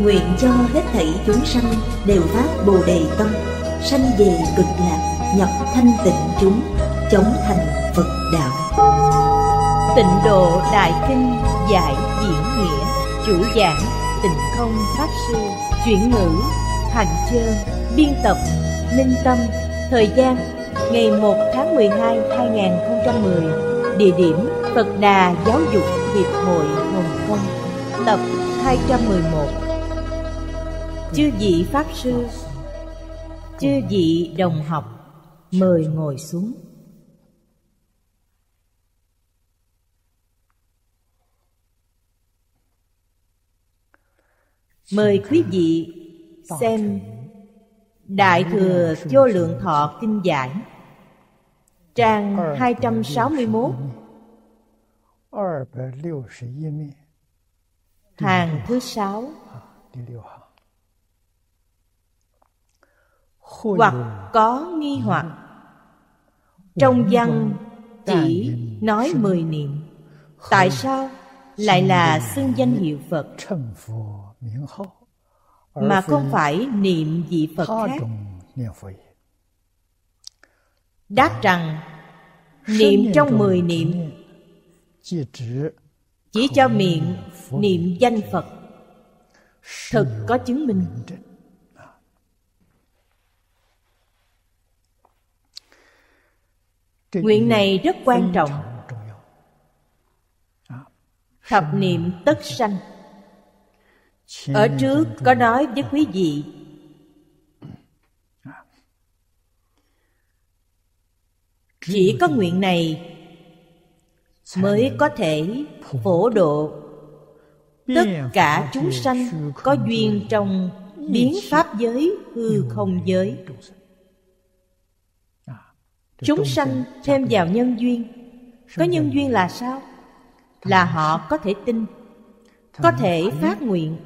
nguyện cho hết thảy chúng sanh đều phát bồ đề tâm sanh về cực lạc nhập thanh tịnh chúng chống thành phật đạo tịnh độ đại kinh giải diễn nghĩa chủ giảng tịnh không pháp sư chuyển ngữ hoàng chơn biên tập minh tâm thời gian ngày 1 tháng 12 2010 địa điểm Phật Đà Giáo dục Hiệp hội Hồng Kông tập 211 chư vị pháp sư chư vị đồng học mời ngồi xuống mời quý vị xem đại thừa vô lượng thọ kinh giải trang 261 hàng thứ sáu hoặc có nghi dạ. hoặc trong văn chỉ nói mười niệm tại sao lại là xưng danh hiệu phật mà không phải niệm vị phật khác đáp rằng niệm trong mười niệm chỉ cho miệng niệm danh phật thực có chứng minh nguyện này rất quan trọng thập niệm tất sanh ở trước có nói với quý vị chỉ có nguyện này mới có thể phổ độ tất cả chúng sanh có duyên trong biến pháp giới hư không giới Chúng sanh thêm vào nhân duyên Có nhân duyên là sao? Là họ có thể tin Có thể phát nguyện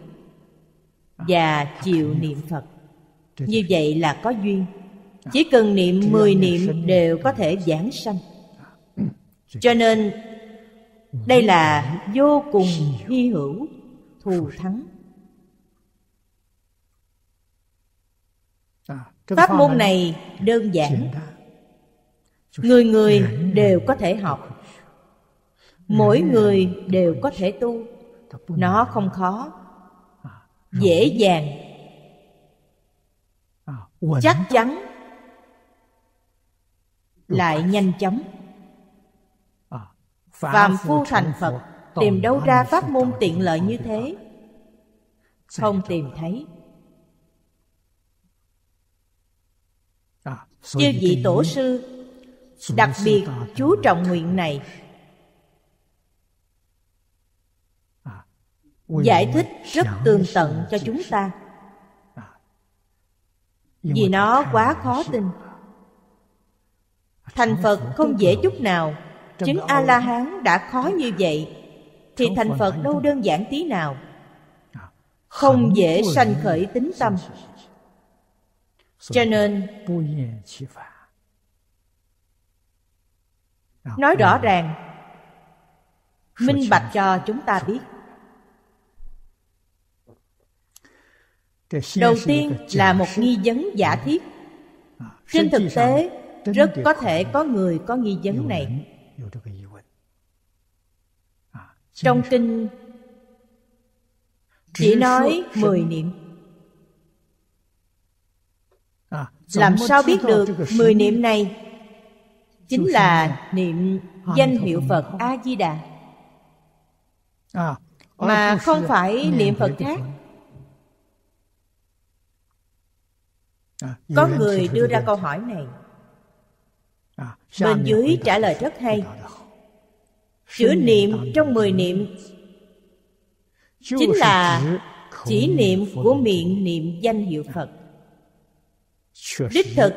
à, Và chịu niệm Phật Như vậy là có duyên à, Chỉ cần niệm mười niệm đều có thể giảng sanh à, Cho nên đây là vô cùng hy hữu thù thắng Pháp môn này đơn giản người người đều có thể học mỗi người đều có thể tu nó không khó dễ dàng chắc chắn lại nhanh chóng phàm phu thành phật tìm đâu ra pháp môn tiện lợi như thế không tìm thấy Như vị tổ sư đặc biệt chú trọng nguyện này à, giải thích rất tường tận cho chúng ta à, vì nó quá khó tin à, thành phật không dễ chút nào chứng a la hán đã khó như vậy thì thành phật đâu đơn giản tí nào không dễ sanh khởi tính tâm cho nên nói rõ à. ràng minh bạch cho chúng ta biết đầu tiên là một nghi vấn giả thiết à, trên thực tế rất có thể có người có nghi vấn này à, trong kinh chỉ nói mười niệm làm sao biết được mười niệm này chính là niệm danh hiệu phật a di đà mà không phải niệm phật khác có người đưa ra câu hỏi này bên dưới trả lời rất hay chữ niệm trong mười niệm chính là chỉ niệm của miệng niệm danh hiệu phật đích thực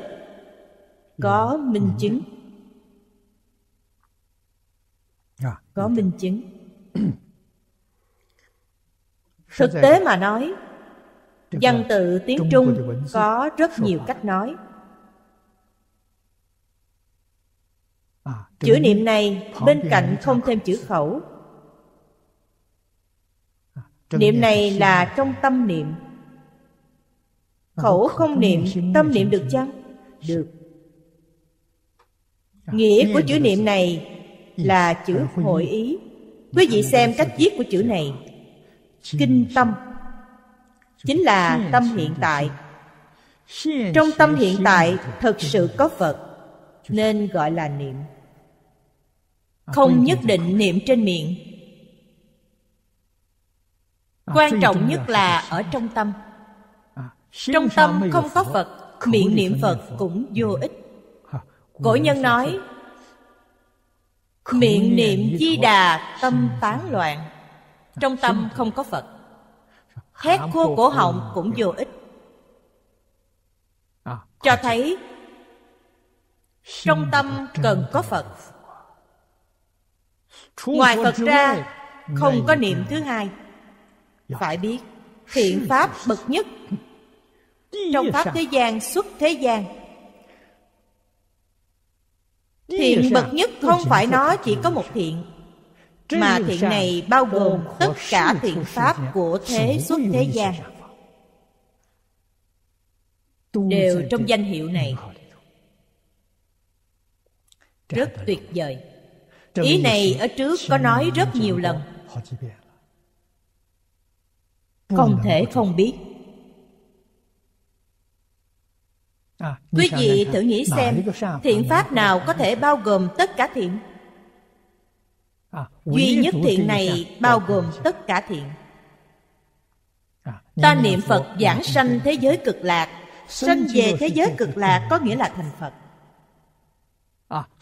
có minh chứng Dạ, có dạ, dạ. minh chứng thực tế mà nói văn tự tiếng trung có rất nhiều cách nói à, chữ niệm này bên cạnh không thêm chữ khẩu à, niệm này là trong tâm niệm khẩu không niệm tâm niệm được chăng được nghĩa à, của chữ niệm này là chữ hội ý quý vị xem cách viết của chữ này kinh tâm chính là tâm hiện tại trong tâm hiện tại thực sự có phật nên gọi là niệm à, không nhất định niệm trên miệng à, quan trọng nhất là ở trong tâm à, trong tâm không có phật miệng niệm phật cũng vô ừ. ích cổ nhân nói Miệng niệm di đà tâm tán loạn Trong tâm không có Phật Hét khô cổ họng cũng vô ích à, Cho à, thấy Trong tâm cần có Phật Ngoài Phật ra Không có niệm thứ hai dạ. Phải biết Thiện Pháp bậc nhất Trong à Pháp thế gian xuất thế gian Thiện bậc nhất không phải nó chỉ có một thiện Mà thiện này bao gồm tất cả thiện pháp của thế xuất thế gian Đều trong danh hiệu này Rất tuyệt vời Ý này ở trước có nói rất nhiều lần Không thể không biết À, quý vị thử nghĩ xem Thiện pháp nào có thể bao gồm tất cả thiện à, Duy nhất thiện này bao gồm tất cả thiện à, Ta niệm Phật giảng sanh thế giới cực lạc Sanh về thế giới cực lạc có nghĩa là thành Phật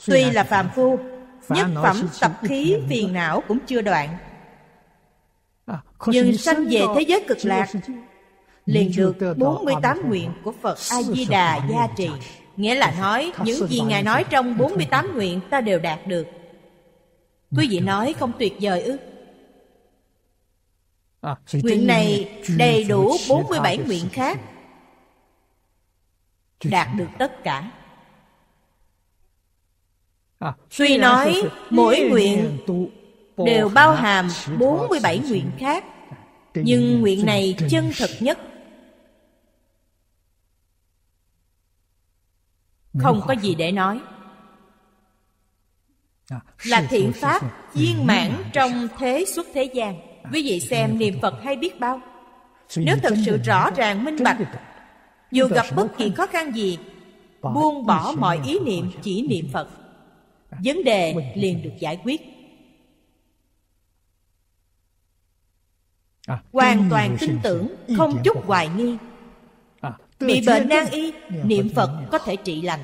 Tuy là phàm phu Nhất phẩm tập khí phiền não cũng chưa đoạn Nhưng sanh về thế giới cực lạc liền được 48 nguyện của Phật A-di-đà gia trì Nghĩa là nói những gì Ngài nói trong 48 nguyện ta đều đạt được Quý vị nói không tuyệt vời ư à, Nguyện này đầy đủ 47 nguyện khác Đạt được tất cả à, Tuy nói mỗi nguyện đều bao hàm 47 nguyện khác Nhưng nguyện này chân thật nhất không có gì để nói à, là thiện pháp viên mãn trong thế xuất thế gian à, quý vị xem niệm phật hay biết bao nếu thật sự rõ ràng minh bạch dù gặp bất kỳ khó khăn gì buông bỏ mọi ý niệm chỉ niệm phật à, vấn đề liền được giải quyết hoàn toàn tin tưởng không chút hoài nghi Bị bệnh nan y dạ, Niệm Phật có thể trị lành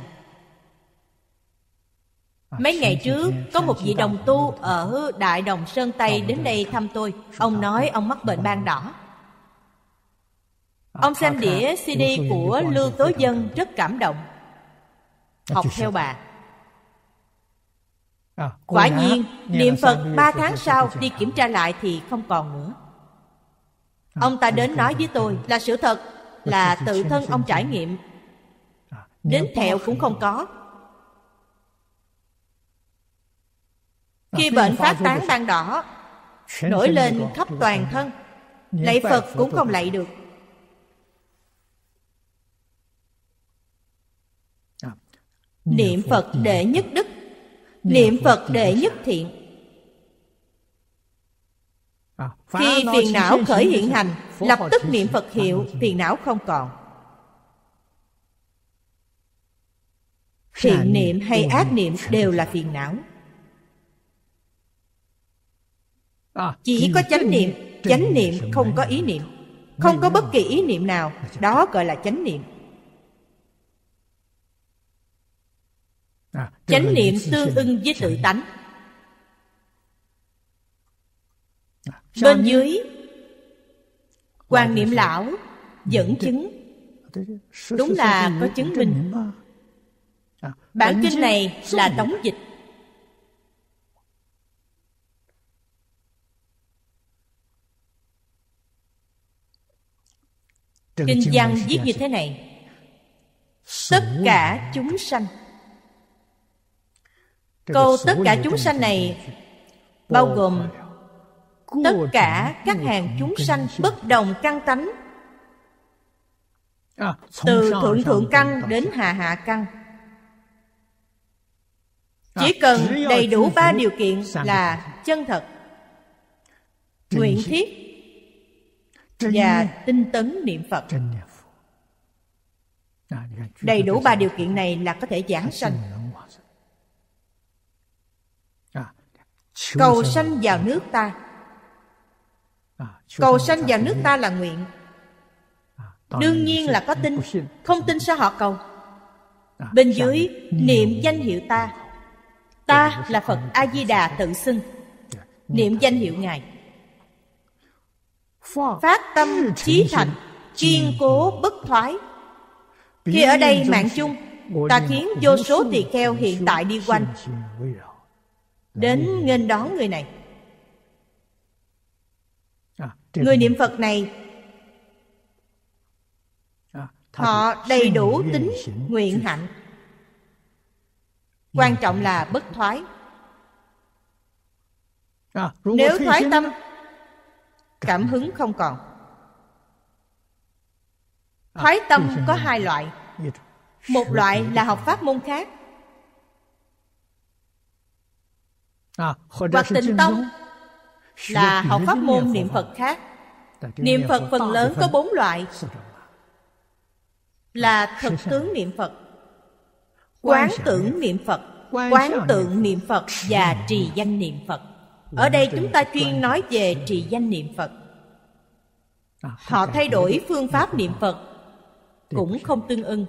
à, Mấy ngày trước Có một vị đồng tu Ở Đại Đồng Sơn Tây đến đây thăm tôi Ông nói ông mắc bệnh ban đỏ à, Ông xem à, đĩa CD của Lưu Tố Dân Rất cảm động Học theo bà Quả nhiên, niệm Phật ba tháng sau đi kiểm tra lại thì không còn nữa. Ông ta đến nói với tôi là sự thật, là tự thân ông trải nghiệm đến thẹo cũng không có khi bệnh phát tán ban đỏ nổi lên khắp toàn thân lạy phật cũng không lạy được niệm phật để nhất đức niệm phật để nhất thiện khi phiền não khởi hiện hành Lập tức niệm Phật hiệu Phiền não không còn Thiện niệm hay ác niệm đều là phiền não à, Chỉ có chánh niệm Chánh niệm không có ý niệm Không có bất kỳ ý niệm nào Đó gọi là chánh niệm à, Chánh niệm tương ưng với tự tánh bên dưới quan niệm lão dẫn chứng đúng là có chứng minh à, bản kinh này là đóng dịch kinh văn viết như thế này tất cả chúng sanh câu tất cả chúng sanh này bao gồm tất cả các hàng chúng sanh bất đồng căn tánh à, từ thượng thượng căn đến hạ hạ căn à, chỉ cần đầy đủ ba điều kiện là chân thật nguyện thiết và tinh tấn niệm phật à, đầy đủ ba điều kiện này là có thể giảng sanh cầu sanh vào nước ta Cầu sanh vào nước ta là nguyện à, Đương nhiên là có tin Không tin sao họ cầu à, Bên dưới niệm danh hiệu ta Ta là Phật A-di-đà tự xưng dạ, Niệm danh hiệu Ngài Phát tâm trí thành Kiên cố bất thoái Khi ở đây mạng chung Ta khiến vô số tỳ kheo hiện tại đi quanh Đến nghênh đón người này Người niệm Phật này Họ đầy đủ tính nguyện hạnh Quan trọng là bất thoái Nếu thoái tâm Cảm hứng không còn Thoái tâm có hai loại Một loại là học pháp môn khác Hoặc tình tông là học pháp môn niệm Phật khác Niệm Phật phần lớn có bốn loại Là thực tướng niệm Phật Quán tưởng niệm Phật Quán tượng niệm Phật Và trì danh niệm Phật Ở đây chúng ta chuyên nói về trì danh niệm Phật à, Họ thay đổi phương pháp niệm Phật Cũng không tương ưng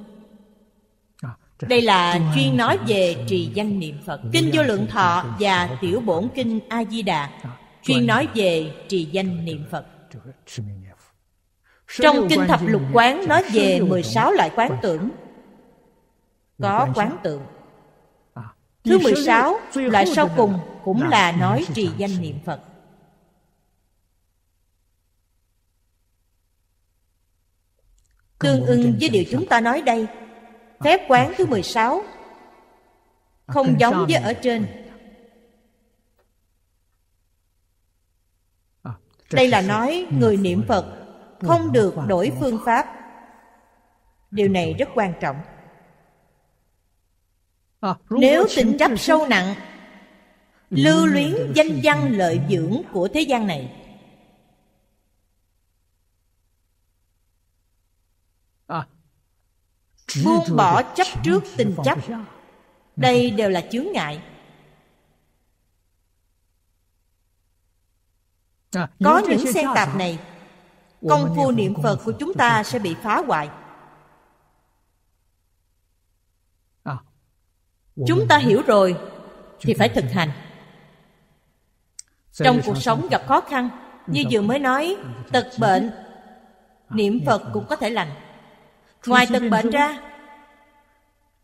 à, đây là chuyên nói về trì danh niệm Phật Kinh Vô Lượng Thọ và Tiểu Bổn Kinh A-di-đà à, chuyên nói về trì danh niệm Phật. Trong Kinh Thập Lục Quán nói về 16 loại quán tưởng. Có quán tưởng. À, thứ 16, loại sau cùng cũng là nói trì danh niệm Phật. Tương ưng với điều chúng ta nói đây à, Phép quán thứ 16 Không giống với ở trên ừ. đây là nói người niệm phật không được đổi phương pháp điều này rất quan trọng à, nếu tình chấp sâu nặng lưu luyến danh văn lợi dưỡng của thế gian này à. buông bỏ chấp trước tình chấp đây đều là chướng ngại có những xe tạp này công phu niệm phật của chúng ta sẽ bị phá hoại à. chúng ta hiểu rồi thì phải thực hành trong cuộc sống gặp khó khăn như vừa mới nói tật bệnh à, niệm phật cũng có thể lành ngoài tật bệnh ra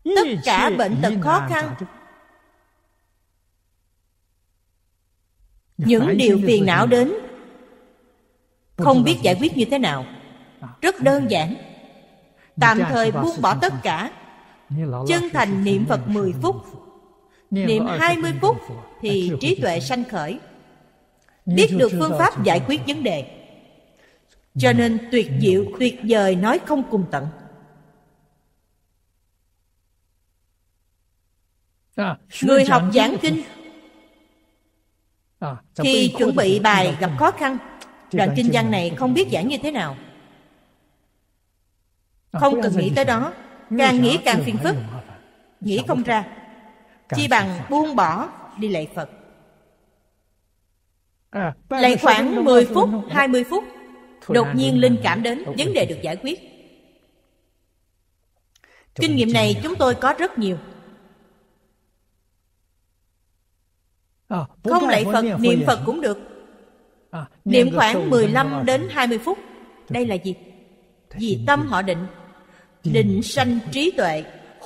tất cả bệnh tật khó khăn những điều phiền não đến không biết giải quyết như thế nào rất đơn giản tạm thời buông bỏ tất cả chân thành niệm phật 10 phút niệm 20 phút thì trí tuệ sanh khởi biết được phương pháp giải quyết vấn đề cho nên tuyệt diệu tuyệt vời nói không cùng tận à, người học giảng kinh Ờ, Khi chuẩn bị bài gặp khó khăn Đoạn kinh văn này không biết giảng như thế nào ờ, Không cần nghĩ tới đó Càng nghĩ càng phiền phức Nghĩ không ra Chi bằng buông bỏ đi lạy Phật ờ, Lạy khoảng 10 phút, 20 phút Đột nhiên linh cảm đến Vấn đề được giải quyết Kinh nghiệm này chúng tôi có rất nhiều Ờ, không lạy Phật, niệm Phật cũng được à, Niệm khoảng 15 đến 20 phút Đây là gì? Vì tâm họ định Định sanh trí tuệ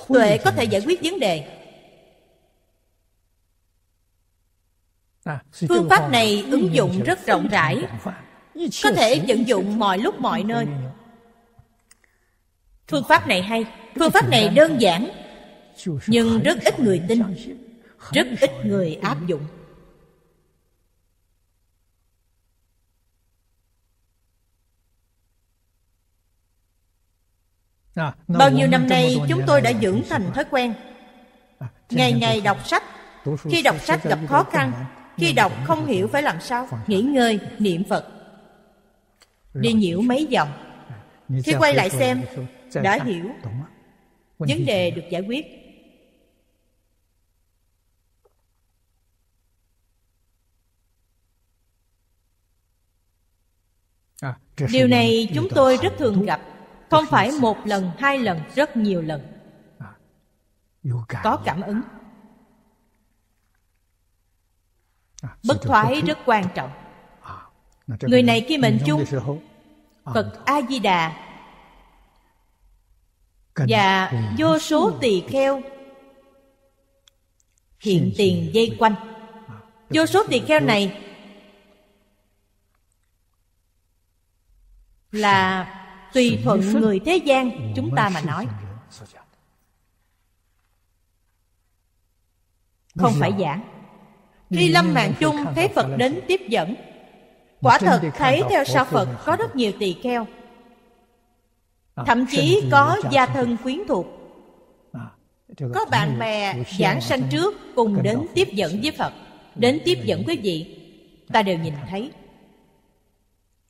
Tuệ có thể giải quyết vấn đề à, Phương pháp này ứng dụng rất rộng rãi Có thể vận dụng mọi lúc mọi nơi Phương pháp này hay Phương pháp này đơn giản Nhưng rất ít người tin rất ít người áp dụng à, bao nhiêu năm nay chúng tôi đã dưỡng thành thói quen à, ngày ngày đọc sách khi đọc sách gặp khó khăn khi đọc không hiểu phải làm sao nghỉ ngơi niệm phật đi nhiễu mấy dòng à, khi quay lại xem đã hiểu vấn đề được giải quyết điều này chúng tôi rất thường gặp không phải một lần hai lần rất nhiều lần à, có cảm ứng à, bất thoái rất quan trọng à, người này khi mệnh chung phật a di đà và vô số tỳ kheo hiện tiền dây quanh vô số tỳ kheo này là tùy thuận người thế gian chúng ta mà nói không phải giảng khi lâm mạng chung thấy phật đến tiếp dẫn quả thật thấy theo sao phật có rất nhiều tỳ kheo thậm chí có gia thân quyến thuộc à, có bạn bè giảng sanh trước cùng đến tiếp dẫn với phật đến tiếp dẫn quý vị ta đều nhìn thấy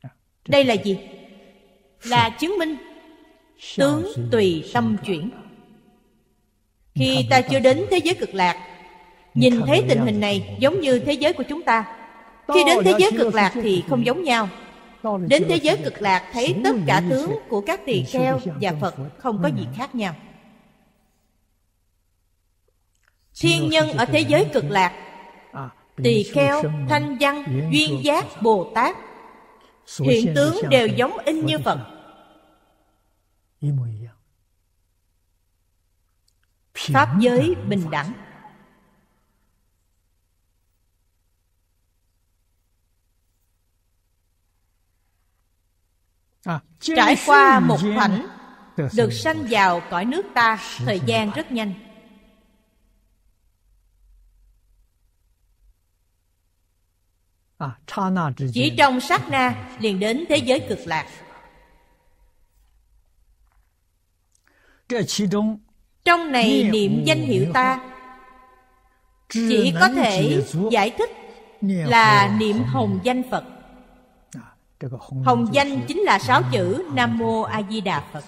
à, đây là gì là chứng minh tướng tùy tâm chuyển khi ta chưa đến thế giới cực lạc nhìn thấy tình hình này giống như thế giới của chúng ta khi đến thế giới cực lạc thì không giống nhau đến thế giới cực lạc thấy tất cả tướng của các tỳ kheo và phật không có gì ừ. khác nhau thiên nhân ở thế giới cực lạc à, tỳ kheo thanh văn duyên giác bồ tát hiện tướng đều giống in như phật pháp giới bình đẳng à, trải qua một khoảnh được sanh vào cõi nước ta thời gian rất nhanh À, chỉ trong sát na liền đến thế giới cực lạc trong này niệm danh hiệu ta chỉ có thể giải thích là niệm hồng danh phật hồng danh chính là sáu à, chữ nam mô a di đà phật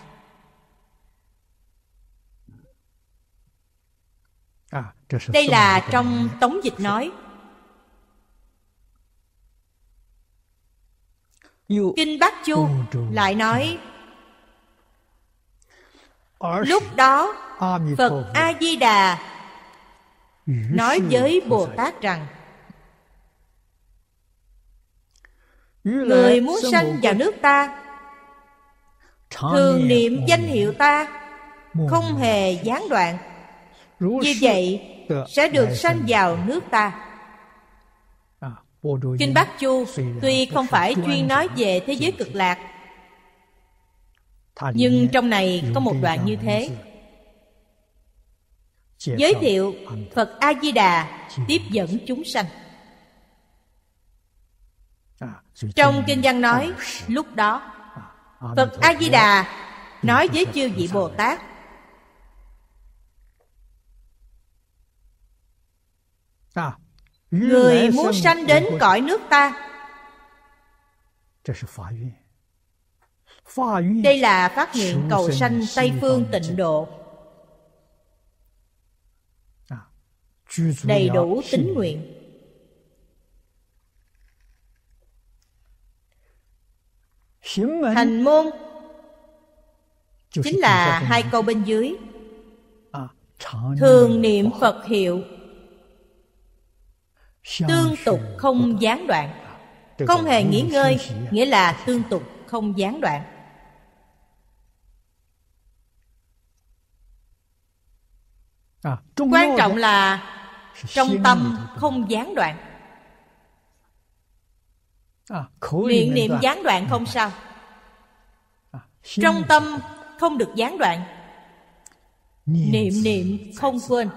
à, đây là trong tống dịch nói Kinh Bát Chu lại nói Lúc đó Phật A-di-đà Nói với Bồ Tát rằng Người muốn sanh vào nước ta Thường niệm danh hiệu ta Không hề gián đoạn Như vậy sẽ được sanh vào nước ta Kinh Bát Chu tuy không phải chuyên nói về thế giới cực lạc Nhưng trong này có một đoạn như thế Giới thiệu Phật A-di-đà tiếp dẫn chúng sanh à, Trong kinh văn nói lúc đó à, à, Phật A-di-đà ừ, nói với chư vị Bồ Tát Người muốn sanh đến cõi nước ta Đây là phát nguyện cầu sanh Tây Phương tịnh độ à, Đầy đủ tín nguyện thành môn Chính là hai câu bên dưới à, Thường niệm Phật hiệu tương tục không gián đoạn không hề nghỉ ngơi nghĩa là tương tục không gián đoạn à, quan trọng là trong tâm không gián đoạn à, miệng niệm gián đoạn không sao à, trong tâm không được gián đoạn niệm niệm không quên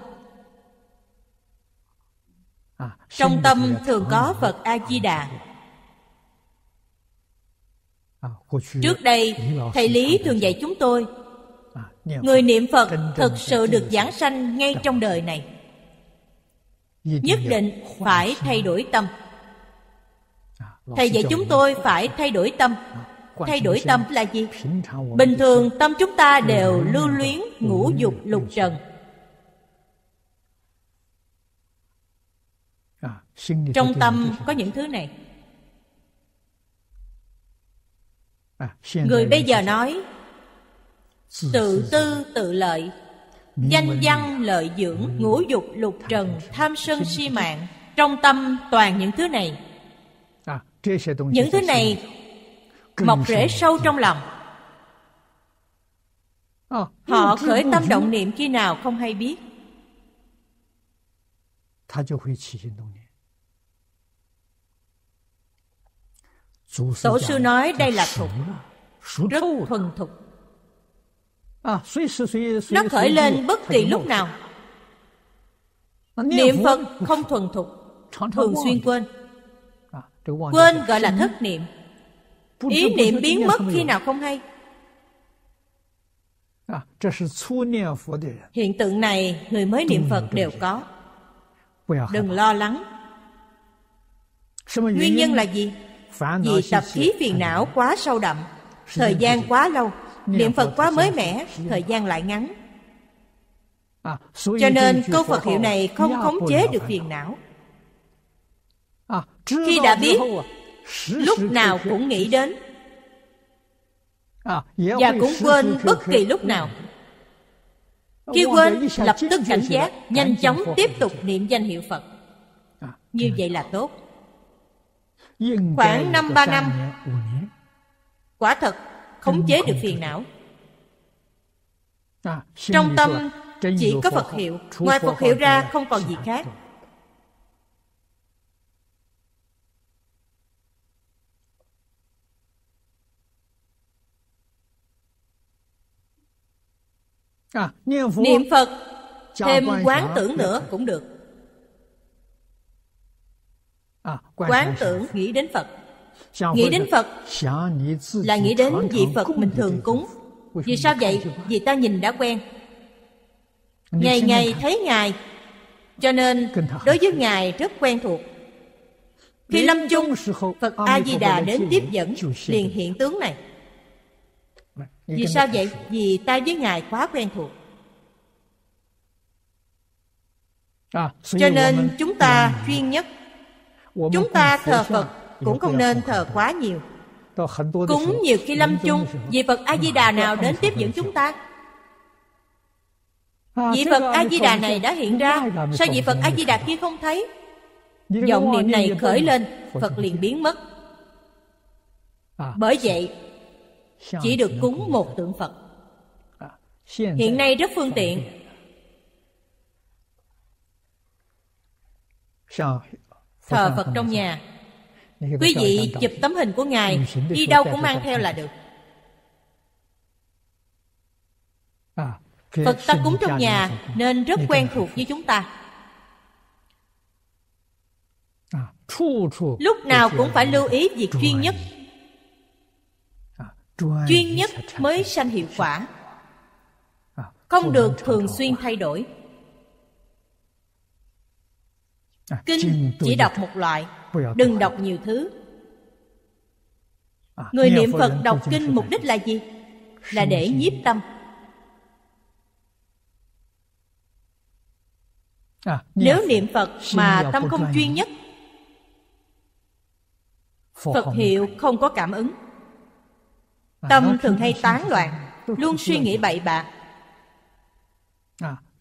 trong tâm thường có phật a di đà trước đây thầy lý thường dạy chúng tôi người niệm phật thực sự được giảng sanh ngay trong đời này nhất định phải thay đổi tâm thầy dạy chúng tôi phải thay đổi tâm thay đổi tâm là gì bình thường tâm chúng ta đều lưu luyến ngũ dục lục trần trong tâm có những thứ này à, người bây giờ nói tự ừ, tư tự lợi danh văn lợi dưỡng ngũ dục lục trần tham sân si mạng trong tâm toàn những thứ này à, những thứ này mọc rễ sâu trong lòng à, họ khởi tâm động niệm khi nào không hay biết Tổ sư nói đây là thục Rất thuần thục à, Nó khởi lên bất kỳ lúc nào Niệm Phật không thuần thục Thường xuyên quên à, Quên gọi là thất niệm Ý niệm biến mất khi nào không hay à, Hiện tượng này người mới niệm Phật đều có Đừng lo lắng Nguyên nhân là gì? vì tập khí phiền não quá sâu đậm thời gian quá lâu niệm phật quá mới mẻ thời gian lại ngắn à, cho nên câu phật hiệu này không khống chế được phiền não à, khi đã biết à? lúc nào cũng nghĩ đến và cũng quên bất kỳ lúc nào khi quên lập tức cảnh giác nhanh chóng tiếp tục niệm danh hiệu phật như ừ. vậy là tốt Khoảng năm ba năm Quả thật khống chế được phiền não à, Trong tâm chỉ có Phật hiệu Ngoài Phật hiệu ra không còn gì khác à, Niệm Phật Thêm quán tưởng nữa cũng được quán tưởng nghĩ đến phật nghĩ đến phật là nghĩ đến vị phật mình thường cúng vì sao vậy vì ta nhìn đã quen ngày ngày thấy ngài cho nên đối với ngài rất quen thuộc khi lâm chung phật a di đà đến tiếp dẫn liền hiện tướng này vì sao vậy vì ta với ngài quá quen thuộc à, cho nên chúng ta chuyên nhất Chúng ta thờ Phật cũng không nên thờ quá nhiều Cúng nhiều khi lâm chung Vị Phật A-di-đà nào đến tiếp dẫn chúng ta Vị Phật A-di-đà này đã hiện ra Sao vị Phật A-di-đà kia không thấy Vọng niệm này khởi lên Phật liền biến mất Bởi vậy Chỉ được cúng một tượng Phật Hiện nay rất phương tiện thờ phật trong nhà quý vị chụp tấm hình của ngài đi đâu cũng mang theo là được à, phật ta cúng trong nhà nên rất quen thuộc với chúng ta à, lúc nào cũng phải lưu ý việc chuyên nhất chuyên à, nhất mới sanh hiệu quả không được thường xuyên thay đổi À, kinh chỉ đọc một loại đừng đọc nhiều thứ à, người niệm phật đọc kinh mục đích là gì là để nhiếp tâm à, nếu niệm phật mà tâm không chuyên nhất phật hiệu không có cảm ứng tâm thường hay tán loạn luôn suy nghĩ bậy bạ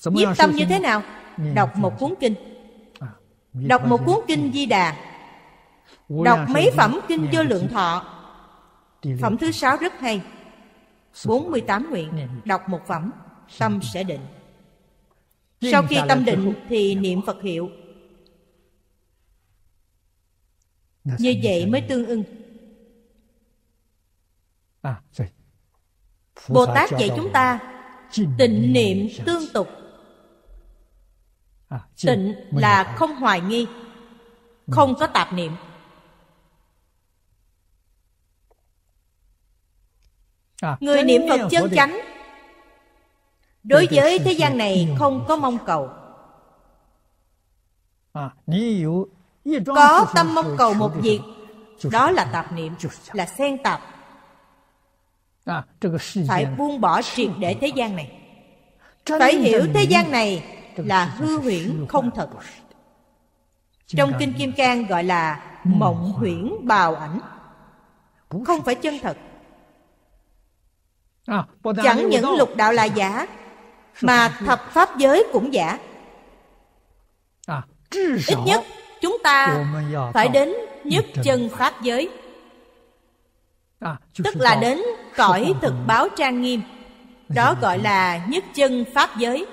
nhiếp tâm như thế nào đọc một cuốn kinh Đọc một cuốn kinh Di Đà Đọc mấy phẩm kinh vô lượng thọ Phẩm thứ sáu rất hay 48 nguyện Đọc một phẩm Tâm sẽ định Sau khi tâm định thì niệm Phật hiệu Như vậy mới tương ưng à, Bồ Tát dạy chúng ta Tịnh niệm tương tục À, tịnh là không hoài nghi không có tạp niệm à, người niệm phật chân chánh đối với thế gian này không có mong cầu à, có tâm mong cầu một việc đó là tạp niệm là xen tạp phải buông bỏ triệt để thế gian này phải hiểu thế gian này là hư huyễn không thật Trong Kinh Kim Cang gọi là mộng huyễn bào ảnh Không phải chân thật à, Chẳng những lục đạo là giả Mà thập pháp giới cũng giả à, Ít nhất chúng ta phải đến nhất chân pháp giới à, Tức là đến cõi thực báo trang nghiêm Đó gọi là nhất chân pháp giới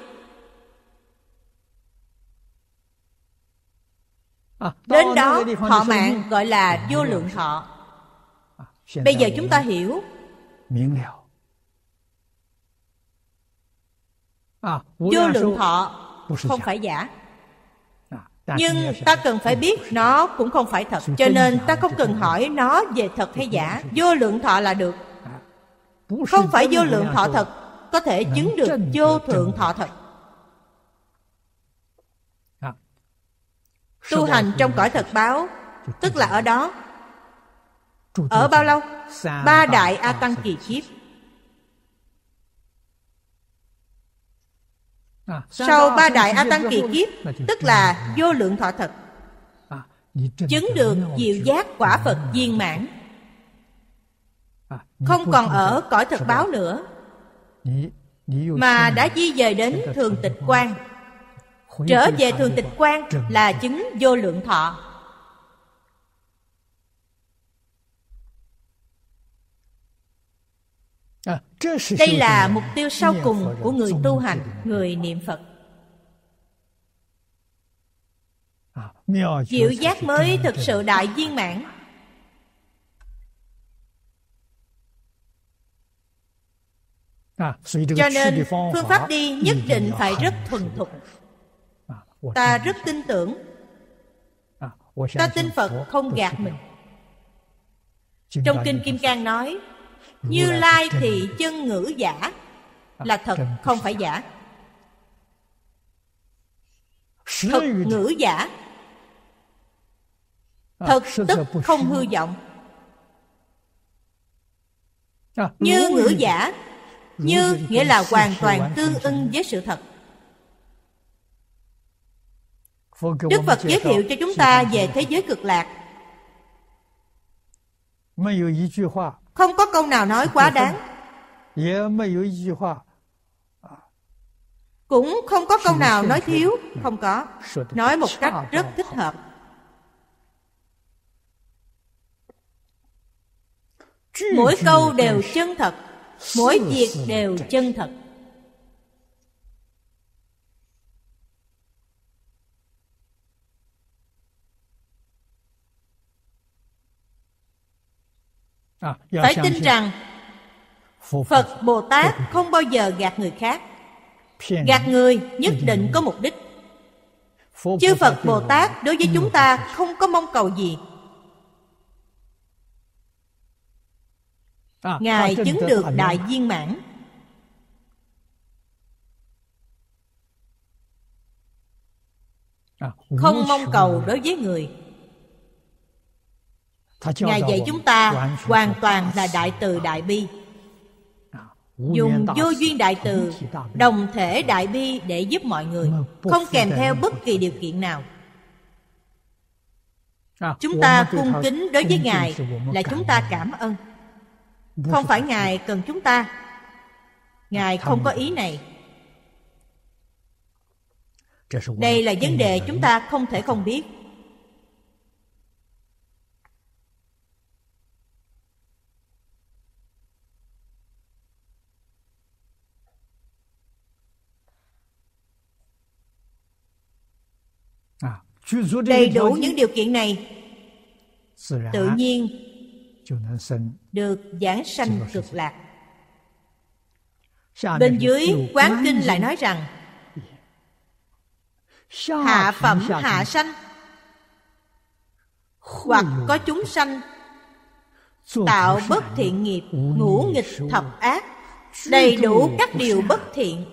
À, Đến đó thọ mạng gọi là vô lượng thọ à, Bây giờ chúng ta hiểu à, Vô lượng thọ không phải giả nhưng ta cần phải ừ, biết nó cũng không phải thật cho nên ta không cần hỏi nó về thật hay giả vô lượng thọ là được không phải vô lượng thọ thật có thể chứng được vô thượng thọ thật Tu hành trong cõi thật báo Tức là ở đó Ở bao lâu? Ba đại A Tăng kỳ kiếp à, Sau ba đại A Tăng kỳ kiếp Tức là vô lượng thọ thật à, Chứng được diệu giác quả Phật viên mãn à, Không còn ở cõi thật báo nữa Mà đã di dời đến thường tịch quan trở về thường tịch quan là chứng vô lượng thọ à, đây là mục tiêu sau cùng của người tu hành người niệm phật à, diệu giác mới thực sự đại viên mãn à, cho nên phương pháp đi nhất định phải rất thuần thục ta rất tin tưởng à, ta tin phật không gạt mình trong kinh kim cang nói như lai thì chân ngữ giả à, là thật không phải giả thật ngữ giả à, thật tức không hư vọng như ngữ giả như nghĩa là hoàn toàn tương ưng với sự thật Đức Phật giới thiệu cho chúng ta về thế giới cực lạc. Không có câu nào nói quá đáng. Dạ, Cũng không có câu nào nói thiếu, không có. Nói một cách rất thích hợp. Mỗi câu đều chân thật, mỗi việc đều chân thật. À, phải tin rằng phật bồ tát không bao giờ gạt người khác gạt người nhất định có mục đích chư phật bồ tát đối với chúng ta không có mong cầu gì à, ngài chứng được đại viên mãn à, không mong cầu đối với người Ngài dạy chúng ta hoàn toàn là đại từ đại bi à, Dùng vô duyên đại từ Đồng thể đại bi để giúp mọi người Không kèm theo bất kỳ điều kiện nào à, Chúng ta cung kính đối với Ngài Là chúng ta cảm ơn Không phải Ngài cần chúng ta Ngài không có ý này Đây là vấn đề chúng ta không thể không biết À, đầy đủ những điều kiện này tự nhiên được giảng sanh cực lạc bên dưới quán kinh lại nói rằng hạ phẩm hạ sanh hoặc có chúng sanh tạo bất thiện nghiệp ngũ nghịch thập ác đầy đủ các điều bất thiện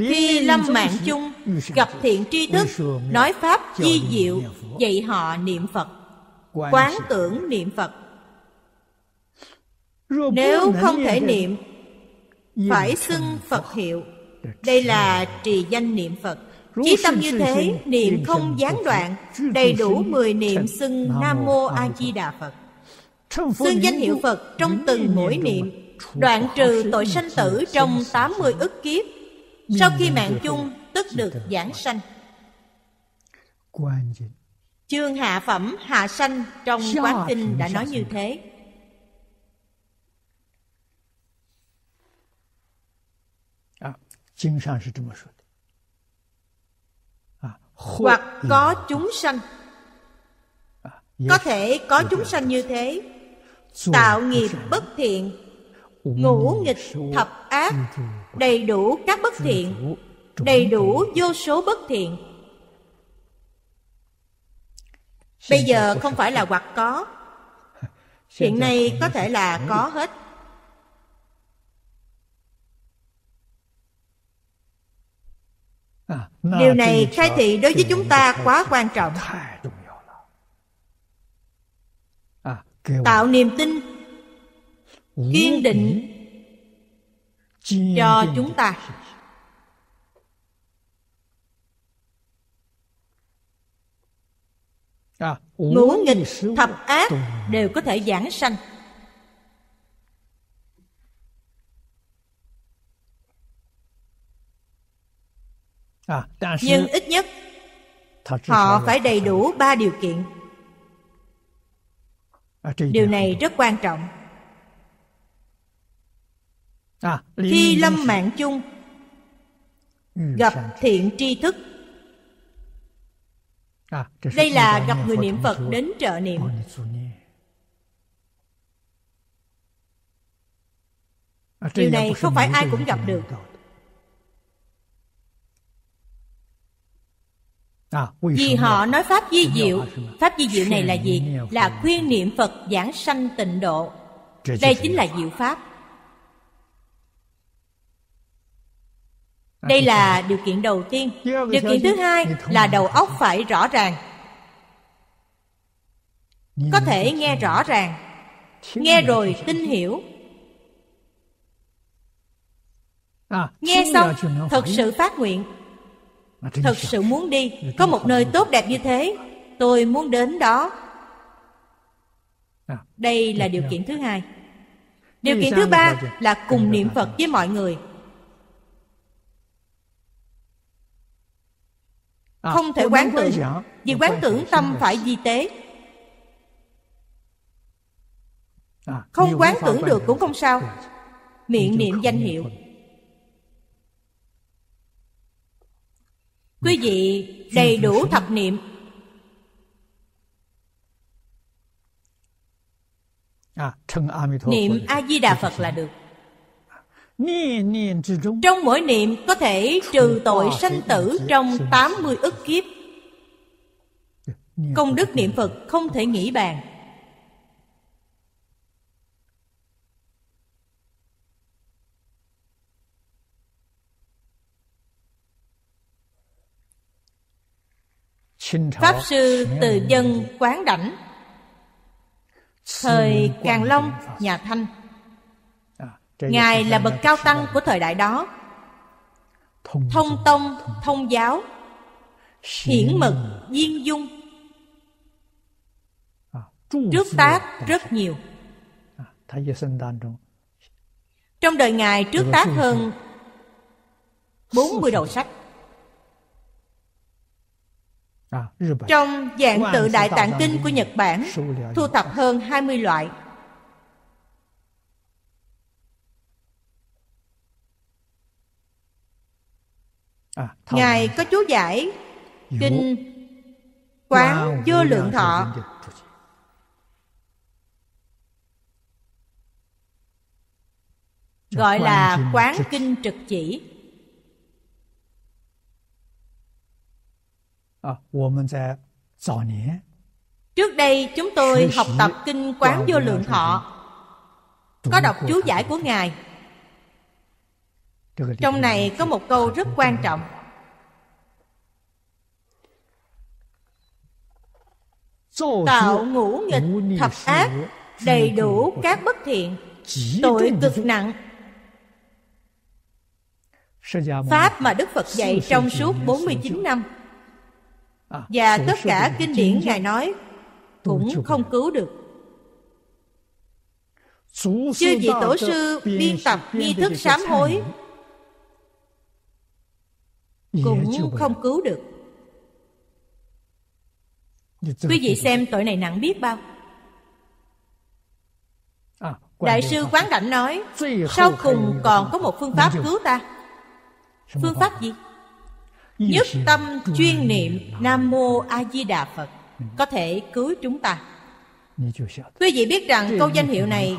khi lâm mạng chung Gặp thiện tri thức Nói Pháp chi diệu Dạy họ niệm Phật Quán tưởng niệm Phật Nếu không thể niệm Phải xưng Phật hiệu Đây là trì danh niệm Phật Chí tâm như thế Niệm không gián đoạn Đầy đủ mười niệm xưng Nam Mô A Di Đà Phật Xưng danh hiệu Phật trong từng mỗi niệm Đoạn trừ tội sanh tử trong tám mươi ức kiếp sau khi mạng chung tức được giảng sanh chương hạ phẩm hạ sanh trong quán kinh đã nói như thế hoặc có chúng sanh có thể có chúng sanh như thế tạo nghiệp bất thiện ngũ nghịch thập ác đầy đủ các bất thiện đầy đủ vô số bất thiện bây giờ không phải là hoặc có hiện nay có thể là có hết à, điều này khai thị đối với chúng ta quá quan trọng à, tạo niềm tin kiên định cho chúng ta à, ngũ nghịch thập ác đều có thể giảng sanh à, nhưng ít nhất họ phải đầy đủ ba điều kiện à, điều này rất quan trọng Thi à, lâm mạng chung ừ, Gặp thiện tri thức à, Đây là gặp người niệm Phật đến trợ niệm à, Điều này không phải ai cũng gặp được Vì họ nói Pháp Di Diệu Pháp Di Diệu này là gì? Là khuyên niệm Phật giảng sanh tịnh độ Đây chính là diệu Pháp À, đây là điều kiện đầu tiên điều kiện thứ hai là đầu óc phải rõ ràng có thể nghe rõ ràng nghe rồi tin hiểu à, nghe xong thật sự phát nguyện thật sự muốn đi có một nơi tốt đẹp như thế tôi muốn đến đó à, đây là điều kiện thứ hai điều kiện thứ ba là cùng niệm phật với mọi người À, không thể quán tưởng vì quán tưởng tâm phải di tế à, không quán tưởng được cũng không sao miệng niệm danh hiệu quý vị đầy đủ thập niệm à, niệm a di đà phật là được trong mỗi niệm có thể trừ tội sanh tử trong 80 ức kiếp Công đức niệm Phật không thể nghĩ bàn Pháp sư Từ Dân Quán Đảnh Thời Càng Long, nhà Thanh Ngài là bậc cao tăng của thời đại đó Thông tông, thông giáo Hiển mật, viên dung à, Trước tác rất nhiều à, Trong đời Ngài trước tác hơn 40 đầu sách à, Trong dạng tự đại tạng kinh của Nhật Bản Thu thập hơn 20 loại À, Ngài có chú giải Kinh Quán Vô Lượng Thọ Gọi là Quán Kinh Trực Chỉ à, Trước đây chúng tôi học tập Kinh Quán Vô Lượng Thọ Có đọc chú giải của Ngài trong này có một câu rất quan trọng tạo ngũ nghịch thập ác đầy đủ các bất thiện tội cực nặng Pháp mà Đức Phật dạy trong suốt 49 năm à, Và tất cả kinh điển Ngài nói Cũng không cứu được chưa vị tổ sư biên tập nghi thức sám hối cũng không cứu được quý vị xem tội này nặng biết bao à, đại sư quán cảnh nói sau cùng còn có một phương pháp cứu ta phương pháp gì nhất tâm chuyên niệm nam mô a di đà phật ừ. có thể cứu chúng ta quý vị biết rằng câu danh hiệu này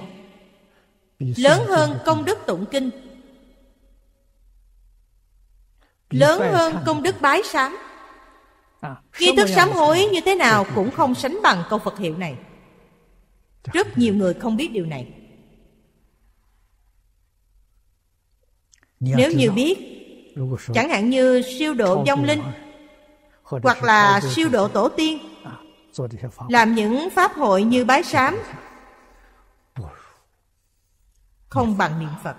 lớn hơn công đức tụng kinh lớn hơn công đức bái à, sám nghi thức sám hối như thế nào cũng không sánh bằng câu phật hiệu này dạ. rất nhiều người không biết điều này nếu như biết chẳng hạn như siêu độ vong linh hoặc là siêu độ tổ tiên à, làm những pháp hội như bái sám không bằng niệm phật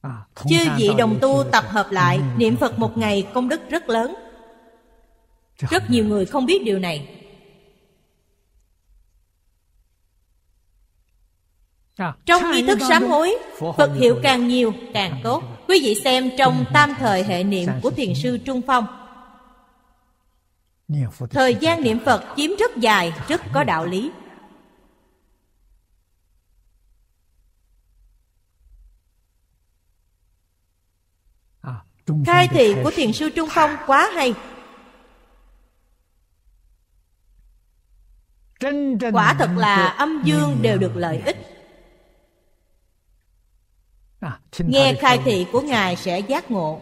À, Chư vị đồng tu tập hợp lại Niệm Phật một ngày công đức rất lớn Rất nhiều người không biết điều này à, Trong nghi thức sám hối Phật hiệu càng nhiều à, càng tốt Quý vị xem trong tam thời hệ niệm của Thiền sư Trung Phong Thời gian niệm Phật chiếm rất dài Rất có đạo lý Khai thị của thiền sư Trung Phong quá hay Quả thật là âm dương đều được lợi ích à, Nghe khai thị của Ngài sẽ giác ngộ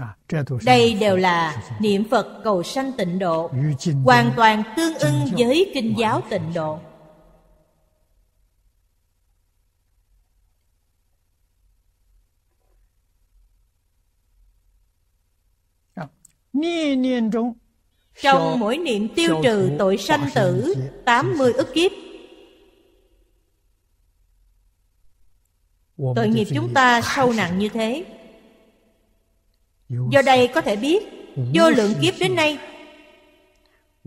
à, đây đều là niệm Phật cầu sanh tịnh độ Hoàn toàn tương ưng với kinh giáo tịnh độ Trong mỗi niệm tiêu trừ tội sanh tử 80 ức kiếp Tội nghiệp chúng ta sâu nặng như thế Do đây có thể biết Vô lượng kiếp đến nay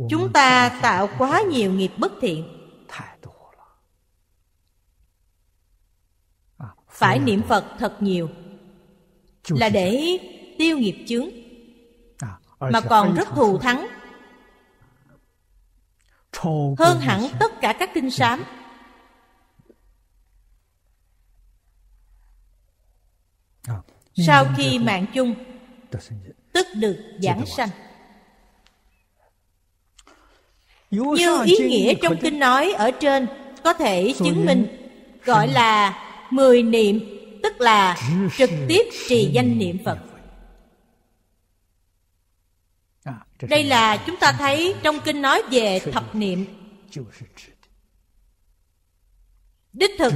Chúng ta tạo quá nhiều nghiệp bất thiện à, Phải niệm Phật thật nhiều Là để tiêu nghiệp chướng mà còn rất thù thắng hơn hẳn tất cả các kinh sám à, sau khi mạng chung tức được giảng sanh như ý nghĩa trong kinh nói ở trên có thể chứng minh gọi là mười niệm tức là trực tiếp trì danh niệm phật Đây là chúng ta thấy trong kinh nói về thập niệm Đích thực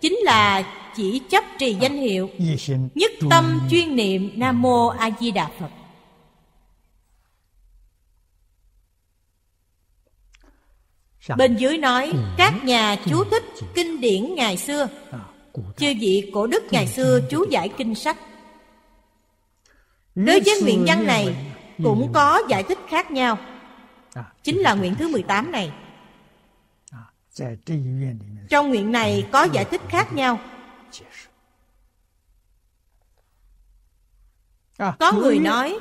chính là chỉ chấp trì danh hiệu Nhất tâm chuyên niệm ừ. Nam Mô A Di Đà Phật Bên dưới nói các nhà chú thích kinh điển ngày xưa à, Chư vị cổ đức ngày xưa chú giải kinh sách Đối với nguyện văn này cũng có giải thích khác nhau à, Chính là nguyện thứ 18 này à, Trong nguyện này có giải thích khác nhau à, Có người nói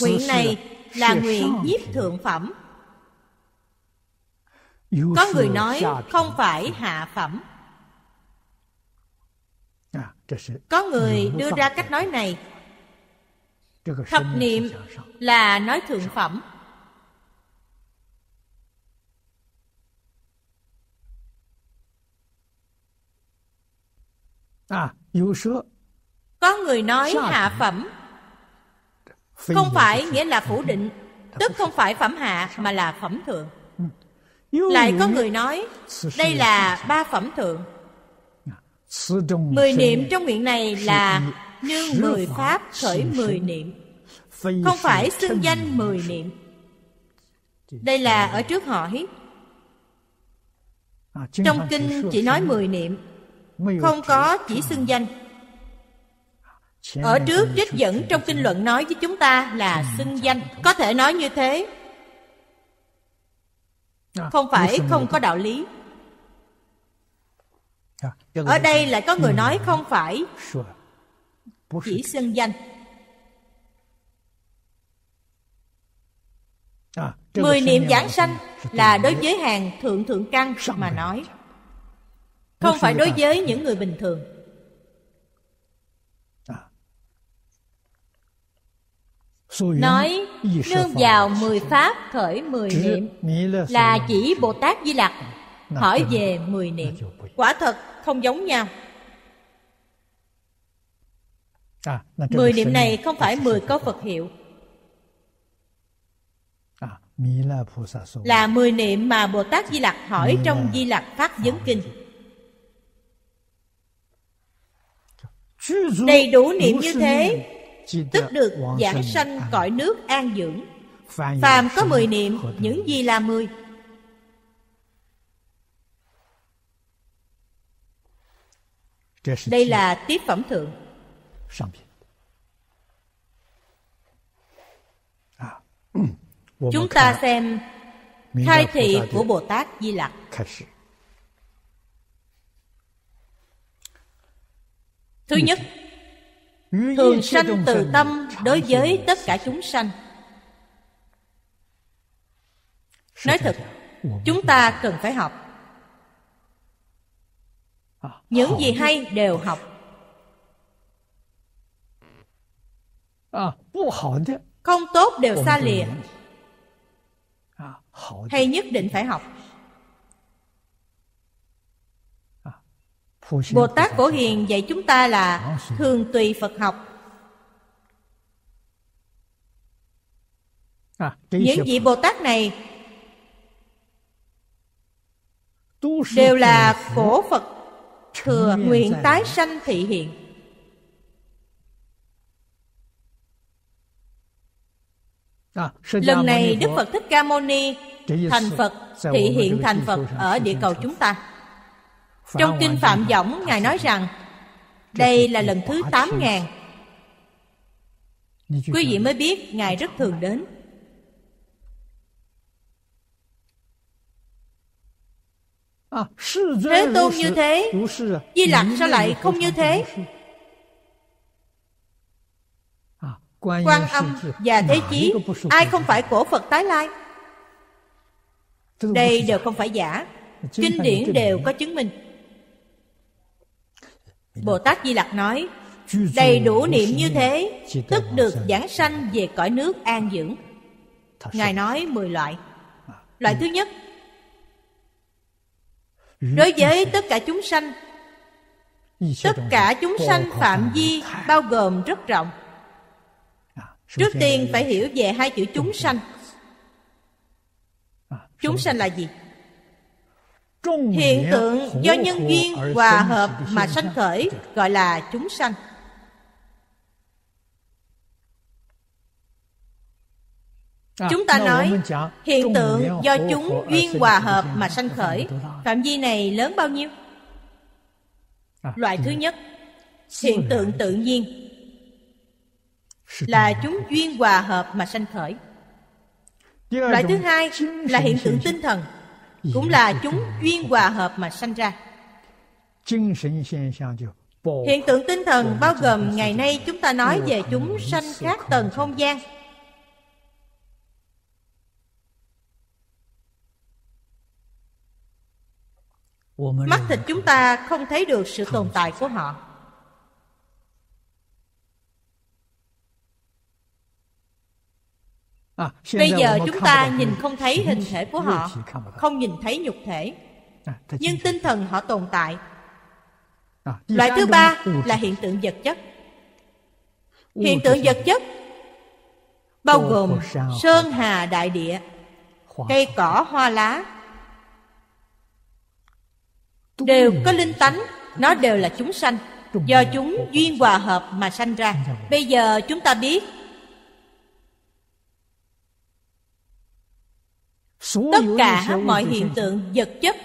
Nguyện này là nguyện nhiếp thượng phẩm Có người nói không phải hạ phẩm Có người đưa ra cách nói này Thập niệm là nói thượng phẩm à, Có người nói hạ phẩm Không phải nghĩa là phủ định Tức không phải phẩm hạ mà là phẩm thượng ừ. Lại có người nói Đây là ba phẩm thượng Mười niệm trong nguyện này là nương mười pháp khởi mười niệm Không phải xưng danh mười niệm Đây là ở trước họ hiếp à, Trong kinh chỉ nói mười niệm Không có chỉ xưng danh Ở trước trích dẫn trong kinh luận nói với chúng ta là xưng danh Có thể nói như thế à, Không phải không có đạo lý à, ở đây lại có người nói không phải chỉ xưng danh. À, mười niệm giảng sanh là đối với hàng thượng thượng căn mà nói. Không phải đối à? với những người bình thường. À. Nói nương vào mười pháp khởi mười niệm Là chỉ Bồ Tát Di Lặc Hỏi về mười niệm Quả thật không giống nhau À, mười niệm này không phải mười có Phật hiệu à, là mười niệm mà Bồ Tát Di Lặc hỏi trong Di Lặc Pháp Vấn Kinh. Đầy đủ niệm như thế, tức được giảng sanh cõi nước an dưỡng. Phàm có mười niệm, những gì là mười? Đây là tiếp phẩm thượng. 商品。Chúng ta xem khai thị của Bồ Tát Di Lặc. Thứ nhất, thường sanh từ tâm đối với tất cả chúng sanh. Nói thật, chúng ta cần phải học. À, Những gì hay đều học không tốt đều xa lìa hay nhất định phải học bồ tát cổ hiền dạy chúng ta là thường tùy phật học những vị bồ tát này đều là cổ phật thừa nguyện tái sanh thị hiện À, lần này Đức Phật Thích Ca Mâu Ni thành Phật, thị hiện thành Phật ở địa cầu chúng ta. Trong Kinh Phạm Võng, Ngài nói rằng đây là lần thứ 8.000. Quý vị mới biết Ngài rất thường đến. À, thế tôn như thế Di lạc sao lại không như thế quan âm và thế chí ai không phải của phật tái lai đây đều không phải giả kinh điển đều có chứng minh bồ tát di lặc nói đầy đủ niệm như thế tức được giảng sanh về cõi nước an dưỡng ngài nói mười loại loại ừ. thứ nhất đối với tất cả chúng sanh tất cả chúng sanh phạm vi bao gồm rất rộng Trước tiên phải hiểu về hai chữ chúng sanh à, Chúng sanh là gì? Hiện tượng do nhân duyên hòa hợp mà sanh khởi Gọi là chúng sanh à, Chúng ta nói hiện tượng do chúng duyên hòa hợp mà sanh khởi Phạm vi này lớn bao nhiêu? À, Loại ừ. thứ nhất Hiện ừ. tượng tự nhiên là chúng duyên hòa hợp mà sanh khởi loại thứ hai là hiện tượng tinh thần cũng là chúng duyên hòa hợp mà sanh ra hiện tượng tinh thần bao gồm ngày nay chúng ta nói về chúng sanh các tầng không gian mắt thịt chúng ta không thấy được sự tồn tại của họ À, Bây giờ chúng ta nhìn không thấy hình thể của họ Không nhìn thấy nhục thể à, Nhưng tinh thần họ tồn tại à, Loại thứ ba là hiện tượng vật chất Hiện tượng vật chất Bao gồm sơn hà đại địa Cây cỏ hoa lá Đều có linh tánh Nó đều là chúng sanh Do chúng duyên hòa hợp mà sanh ra Bây giờ chúng ta biết tất cả mọi hiện tượng vật chất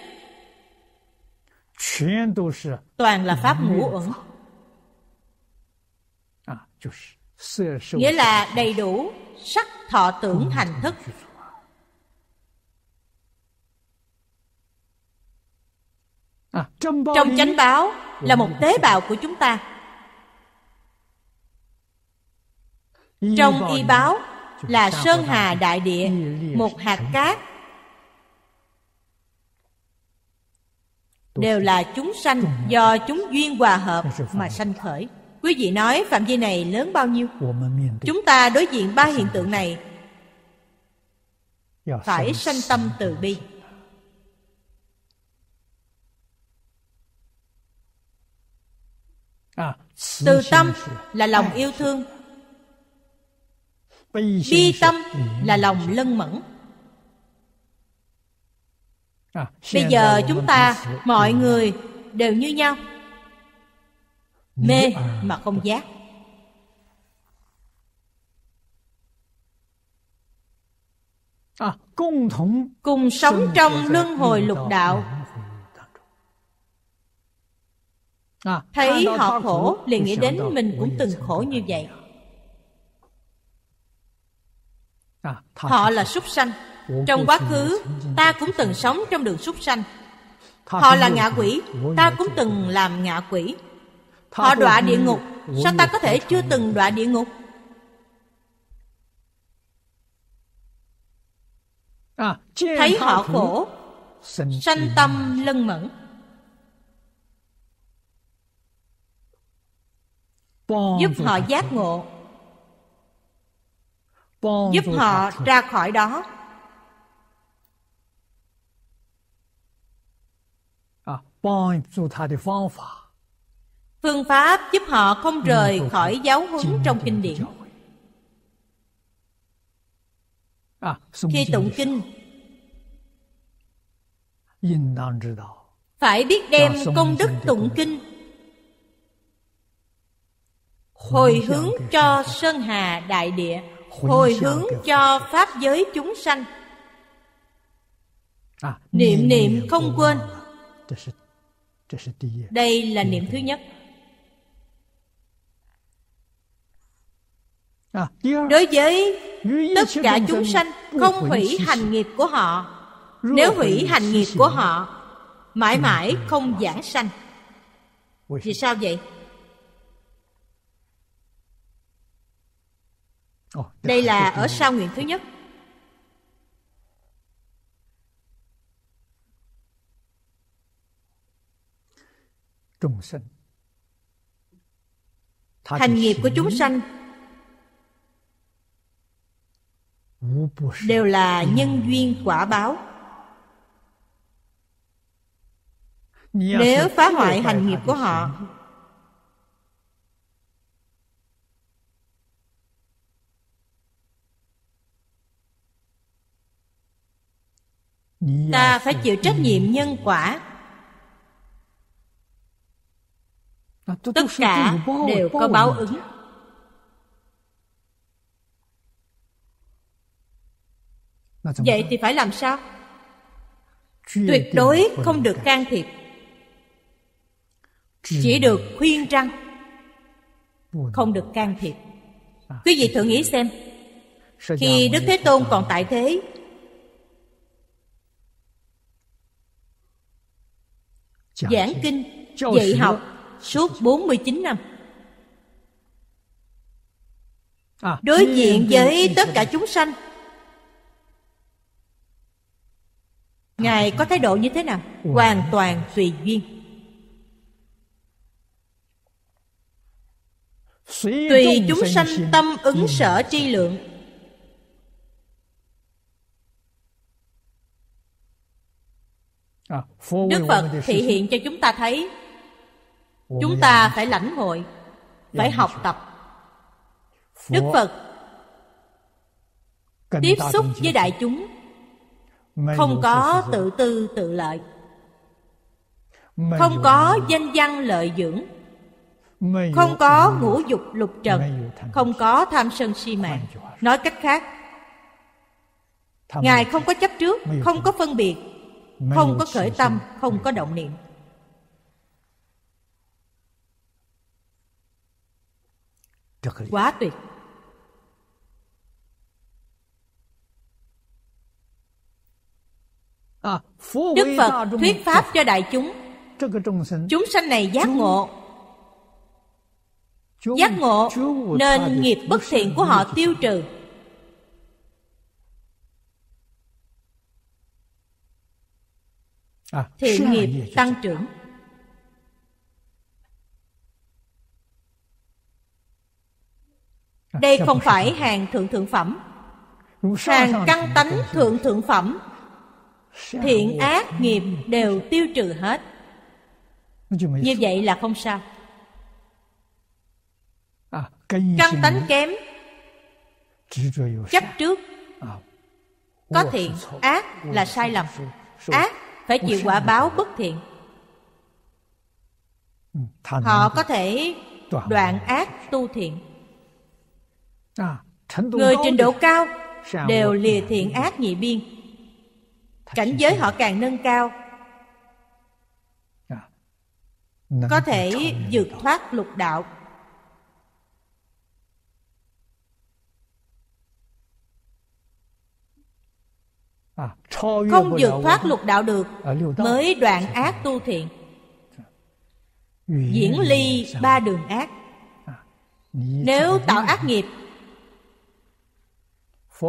toàn là pháp ngũ uẩn nghĩa là đầy đủ sắc thọ tưởng hành thức à, trong chánh báo là một tế bào của chúng ta trong y báo là sơn hà đại địa một hạt cát đều là chúng sanh do chúng duyên hòa hợp mà sanh khởi quý vị nói phạm vi này lớn bao nhiêu chúng ta đối diện ba hiện tượng này phải sanh tâm từ bi à, từ tâm là lòng yêu thương bi tâm là lòng lân mẫn à, bây giờ chúng ta mọi người đều như nhau mê à, mà không giác à, cùng sống trong luân hồi lục đạo thấy họ khổ liền nghĩ đến mình cũng từng khổ như vậy À, họ là súc sanh. Trong quá khứ, ta cũng từng sống trong đường súc sanh. Họ là ngạ quỷ, ta cũng từng làm ngạ quỷ. Họ đọa địa ngục, sao ta có thể chưa từng đọa địa ngục? À, Thấy họ khổ, sanh tâm lân mẫn. Giúp họ giác ngộ giúp họ ra khỏi đó à, phương pháp giúp họ không rời khỏi giáo huấn trong kinh điển à, khi tụng kinh phải biết đem công đức tụng kinh hồi hướng cho sơn hà đại địa hồi hướng cho pháp giới chúng sanh à, niệm niệm không quên đây là niệm thứ nhất à, đối với tất cả chúng sanh không hủy hành nghiệp của họ nếu hủy hành nghiệp của họ mãi mãi không giảng sanh vì sao vậy Đây là ở sao nguyện thứ nhất Hành nghiệp của chúng sanh đều là nhân duyên quả báo nếu phá hoại hành nghiệp của họ Dạ. ta phải chịu trách nhiệm nhân quả tất cả đều có báo ứng vậy thì phải làm sao tuyệt đối không được can thiệp chỉ được khuyên răng không được can thiệp quý vị thử nghĩ xem khi đức thế tôn còn tại thế giảng kinh, dạy học suốt 49 năm. À, Đối diện với tất cả chúng sanh Ngài có thái độ như thế nào? Hoàn toàn tùy duyên Tùy chúng sanh tâm ứng sở tri lượng À, Đức Phật thị hiện cho chúng ta thấy Chúng ta phải lãnh hội Phải học tập Đức Phật Tiếp xúc với đại chúng Không có tự tư tự lợi Không có danh văn lợi dưỡng Không có ngũ dục lục trần Không có tham sân si mạng Nói cách khác Ngài không có chấp trước Không có phân biệt không có khởi tâm không có động niệm quá tuyệt à, đức phật thuyết pháp cho đại chúng chúng sanh này giác ngộ giác ngộ nên nghiệp bất thiện của họ tiêu trừ À, thiện nghiệp tăng trưởng à, đây không phải hàng thượng thượng phẩm hàng căn tánh thượng thượng phẩm thiện ác nghiệp đều tiêu trừ hết như vậy là không sao à, Căn tánh kém chấp trước có thiện ác là sai lầm ác phải chịu quả báo bất thiện ừ, họ có thể đoạn ác tu thiện à, người trình độ cao đều lìa thiện ác nhị biên cảnh giới họ càng nâng cao à, có thể vượt thoát lục đạo À, không vượt thoát luật đạo được à, mới đoạn ác tu thiện diễn ly ba đường ác à, nếu tạo ác nghiệp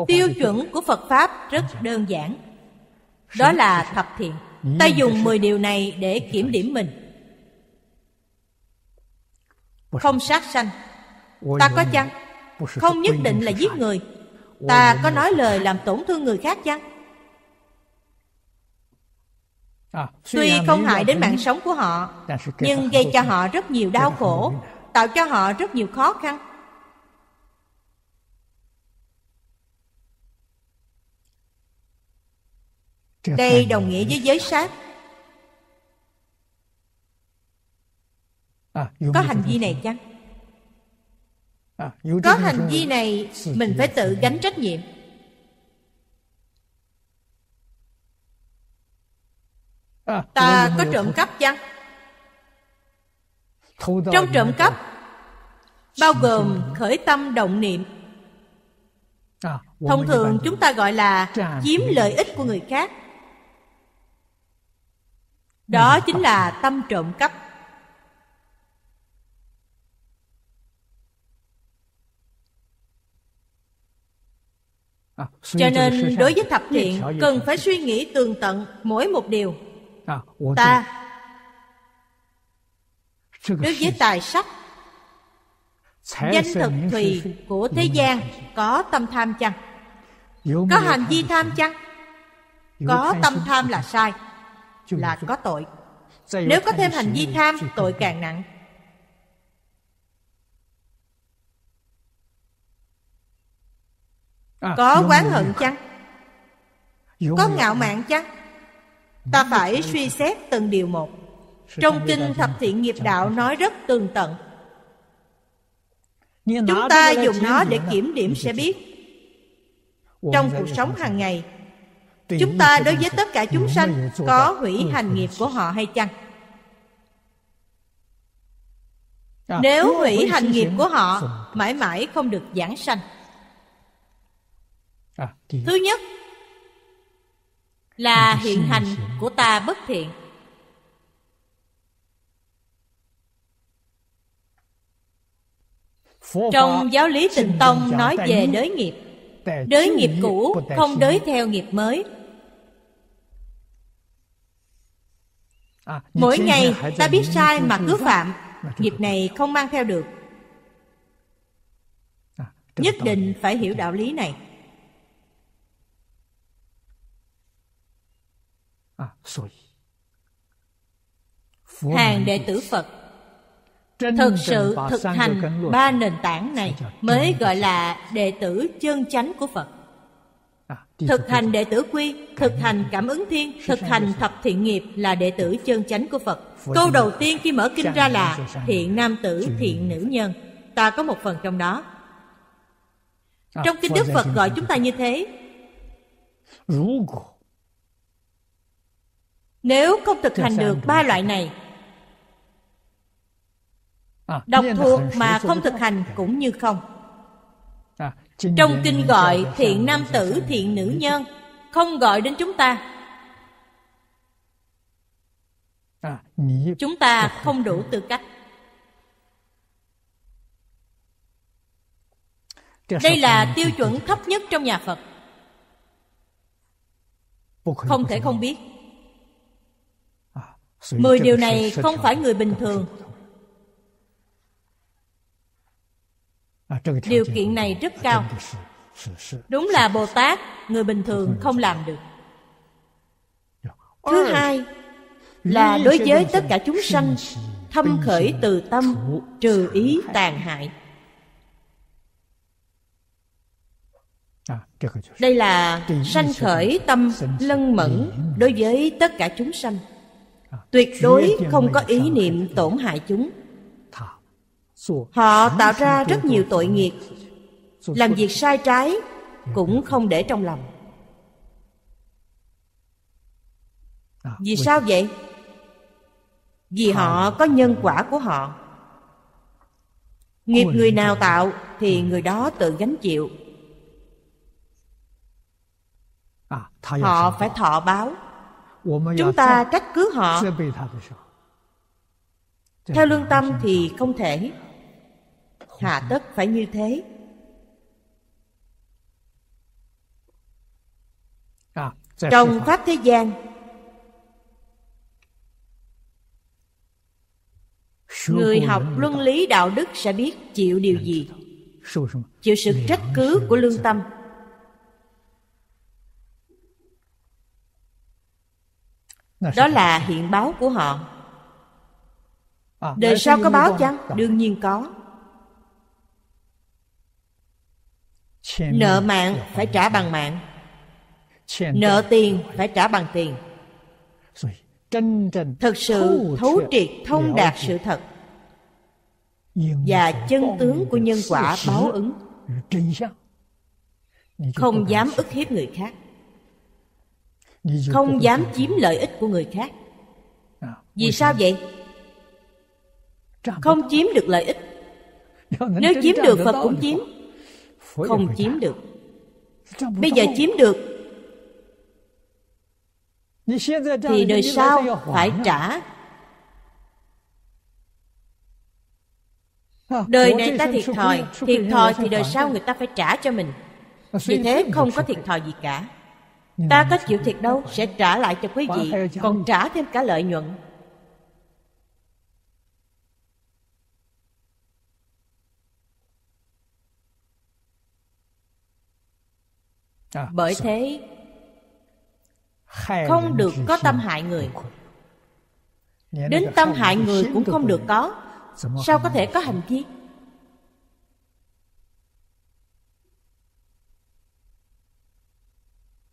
tiêu chuẩn của phật pháp rất dạ. đơn giản đó là thập thiện ta dùng mười điều này để dạ. kiểm điểm mình không sát sanh ta có chăng không nhất định là giết người ta có nói lời làm tổn thương người khác chăng À, Tuy không hại đến mạng sống của họ Nhưng gây cho họ rất nhiều đau khổ Tạo cho họ rất nhiều khó khăn Đây đồng nghĩa với giới sát à, Có hành vi này chăng? À, Có hành vi này Mình phải tự gánh trách nhiệm À, ta có trộm cắp chăng? Trong trộm cắp bao gồm khởi tâm động niệm à, thông thường chúng ta gọi là chiếm lợi ích của người khác đó chính là tâm trộm cắp à, cho nên đối với thập thiện cần phải suy nghĩ tường tận mỗi một điều À, ta đối với tài sắc danh thực thùy của thế gian có tâm tham chăng có hành vi tham chăng có tâm tham là sai là có tội nếu có thêm hành vi tham tội càng nặng à, có quán hận chăng có ngạo mạn chăng Ta phải suy xét từng điều một Trong kinh Thập Thiện Nghiệp Đạo nói rất tường tận Chúng ta dùng nó để kiểm điểm sẽ biết Trong cuộc sống hàng ngày Chúng ta đối với tất cả chúng sanh Có hủy hành nghiệp của họ hay chăng Nếu hủy hành nghiệp của họ Mãi mãi không được giảng sanh Thứ nhất là hiện hành của ta bất thiện trong giáo lý tịnh tông nói về đới nghiệp đới nghiệp cũ không đới theo nghiệp mới à, mỗi ngày ta biết sai mà cứ phạm nghiệp này không mang theo được à, nhất định phải hiểu đạo lý này À, hàng đệ tử phật thực sự thực hành ba nền tảng này mới gọi là đệ tử chân chánh của phật à, thực hành đệ tử quy thực hành cảm ứng thiên thực hành thập thiện nghiệp là đệ tử chân chánh của phật câu đầu tiên khi mở kinh ra là thiện nam tử thiện nữ nhân ta có một phần trong đó à, trong kinh đức phật gọi chúng ta như thế nếu không thực hành được ba loại này à, Đọc thuộc mà không thực hành cũng như không à, Trong kinh gọi thiện nam tử thiện nữ nhân Không gọi đến chúng ta à, Chúng ta không đủ tư cách Đây là tiêu chuẩn thấp nhất trong nhà Phật Không thể không biết Mười điều này không phải người bình thường à, Điều kiện này rất cao Đúng là Bồ Tát Người bình thường không làm được dạ. Thứ hai Là đối với tất cả chúng sanh Thâm khởi từ tâm Trừ ý tàn hại Đây là sanh khởi tâm lân mẫn Đối với tất cả chúng sanh tuyệt đối không có ý niệm tổn hại chúng họ tạo ra rất nhiều tội nghiệp làm việc sai trái cũng không để trong lòng à, vì sao vậy vì họ có nhân quả của họ nghiệp người nào tạo thì ừ. người đó tự gánh chịu à, họ phải thọ báo chúng ta trách cứ họ theo lương tâm thì không thể hạ tất phải như thế à, trong pháp thế gian người học luân lý đạo đức sẽ biết chịu điều gì chịu sự trách cứ của lương tâm đó là hiện báo của họ ờ, đời sau có báo chăng ờ. đương nhiên có nợ mạng phải trả bằng mạng nợ tiền phải trả bằng tiền thật sự thấu triệt thông đạt sự thật và chân tướng của nhân quả báo ứng không dám ức hiếp người khác không dám chiếm lợi ích của người khác à, vì sao vậy không chiếm được lợi ích nếu chiếm được phật cũng chiếm không chiếm được bây giờ chiếm được thì đời sau phải trả đời này ta thiệt thòi thiệt thòi thì đời sau người ta phải trả cho mình vì thế không có thiệt thòi gì cả Ừ. Ta có chịu thiệt đâu Sẽ trả lại cho quý vị Còn trả thêm cả lợi nhuận à, Bởi thế Không được có tâm hại người Đến tâm hại người cũng không được có Sao có thể có hành vi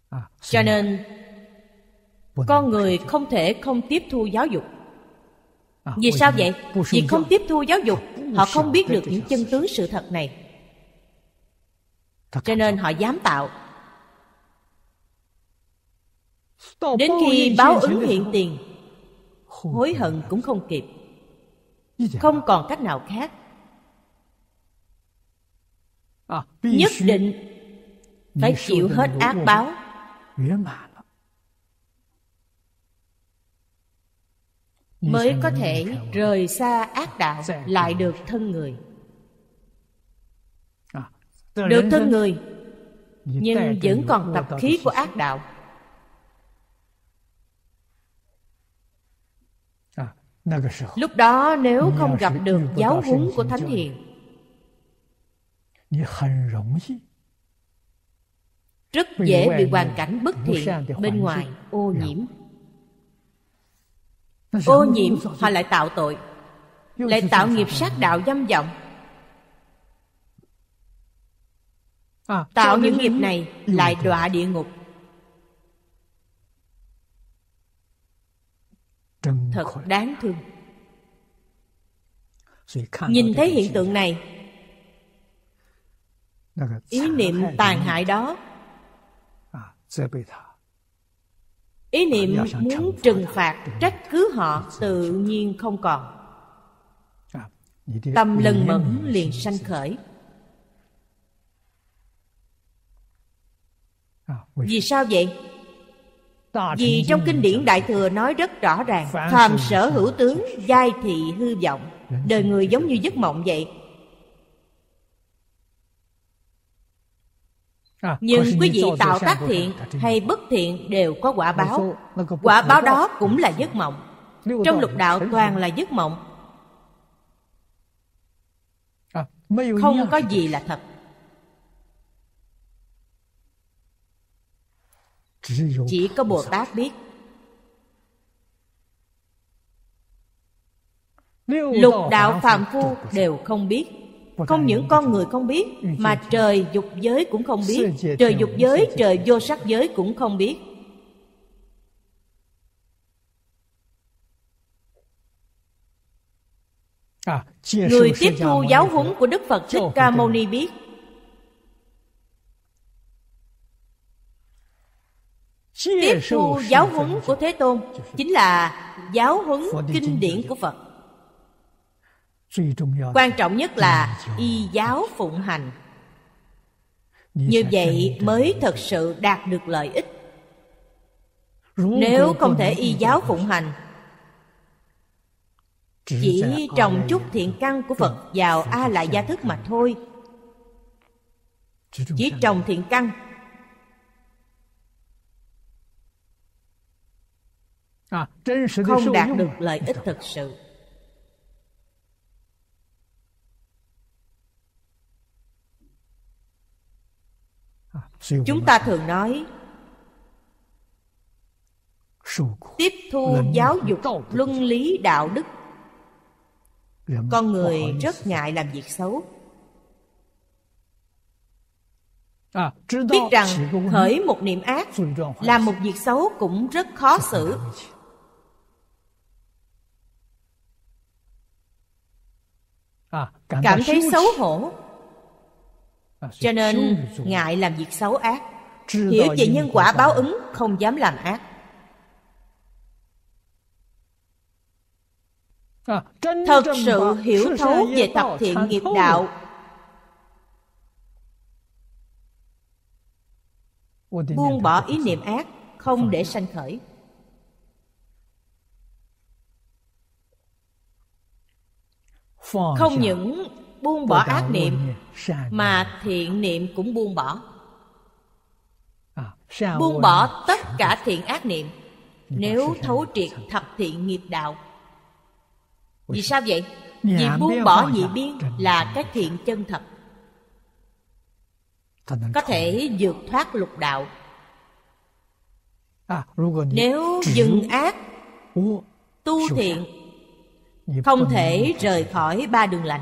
À, cho nên con người không thể không tiếp thu giáo dục à, vì sao vậy vì không tiếp thu giáo dục họ không biết được những chân tướng sự thật này cho nên họ dám tạo đến khi báo ứng hiện tiền hối hận cũng không kịp không còn cách nào khác à, nhất định phải chịu hết ác báo mới có thể rời xa ác đạo lại được thân người à, được thân người nhưng vẫn còn tập khí của ác đạo à, lúc đó nếu không gặp được giáo huấn của thánh hiền rất dễ bị hoàn cảnh bất thiện bên ngoài ô dạ. nhiễm ô nhiễm họ lại tạo tội lại tạo nghiệp sát đạo dâm vọng à, tạo những nghiệp này lại đọa địa ngục thật đáng thương nhìn thấy hiện tượng này ý niệm tàn hại đó ý niệm muốn trừng phạt trách cứ họ tự nhiên không còn à, tâm lần mẫn liền sanh khởi à, vì sao vậy vì trong kinh điển đại thừa nói rất rõ ràng phàm sở hữu tướng giai thị hư vọng đời người giống như giấc mộng vậy À, nhưng quý vị tạo tác thiện hay bất thiện đều có quả báo quả báo đó cũng là giấc mộng trong lục đạo toàn là giấc mộng à, không có gì là thật chỉ có bồ tát biết lục đạo phạm phu đều không biết không những con người không biết mà trời dục giới cũng không biết trời dục giới trời vô sắc giới cũng không biết à, người tiếp thu giáo huấn của đức phật thích ca mâu ni biết tiếp thu giáo huấn của thế tôn chính là giáo huấn kinh điển của phật quan trọng nhất là y giáo phụng hành như vậy mới thật sự đạt được lợi ích nếu không thể y giáo phụng hành chỉ trồng chút thiện căn của phật vào a la gia thức mà thôi chỉ trồng thiện căn à, không đạt được lợi ích thực sự chúng ta thường nói tiếp thu giáo dục luân lý đạo đức con người rất ngại làm việc xấu à, biết rằng khởi một niệm ác làm một việc xấu cũng rất khó xử à, cảm thấy xấu hổ cho nên ngại làm việc xấu ác hiểu về nhân quả báo ứng không dám làm ác à, thật sự hiểu thấu về tập thiện nghiệp đạo buông bỏ ý niệm ác không để sanh khởi không những buông bỏ ác niệm mà thiện niệm cũng buông bỏ à, buông bỏ tất cả thiện ác niệm nếu thấu triệt thập thiện nghiệp đạo vì sao vậy vì buông bỏ nhị biên là cái thiện chân thật có thể vượt thoát lục đạo à, nếu dừng ác tu thiện không thể rời khỏi ba đường lành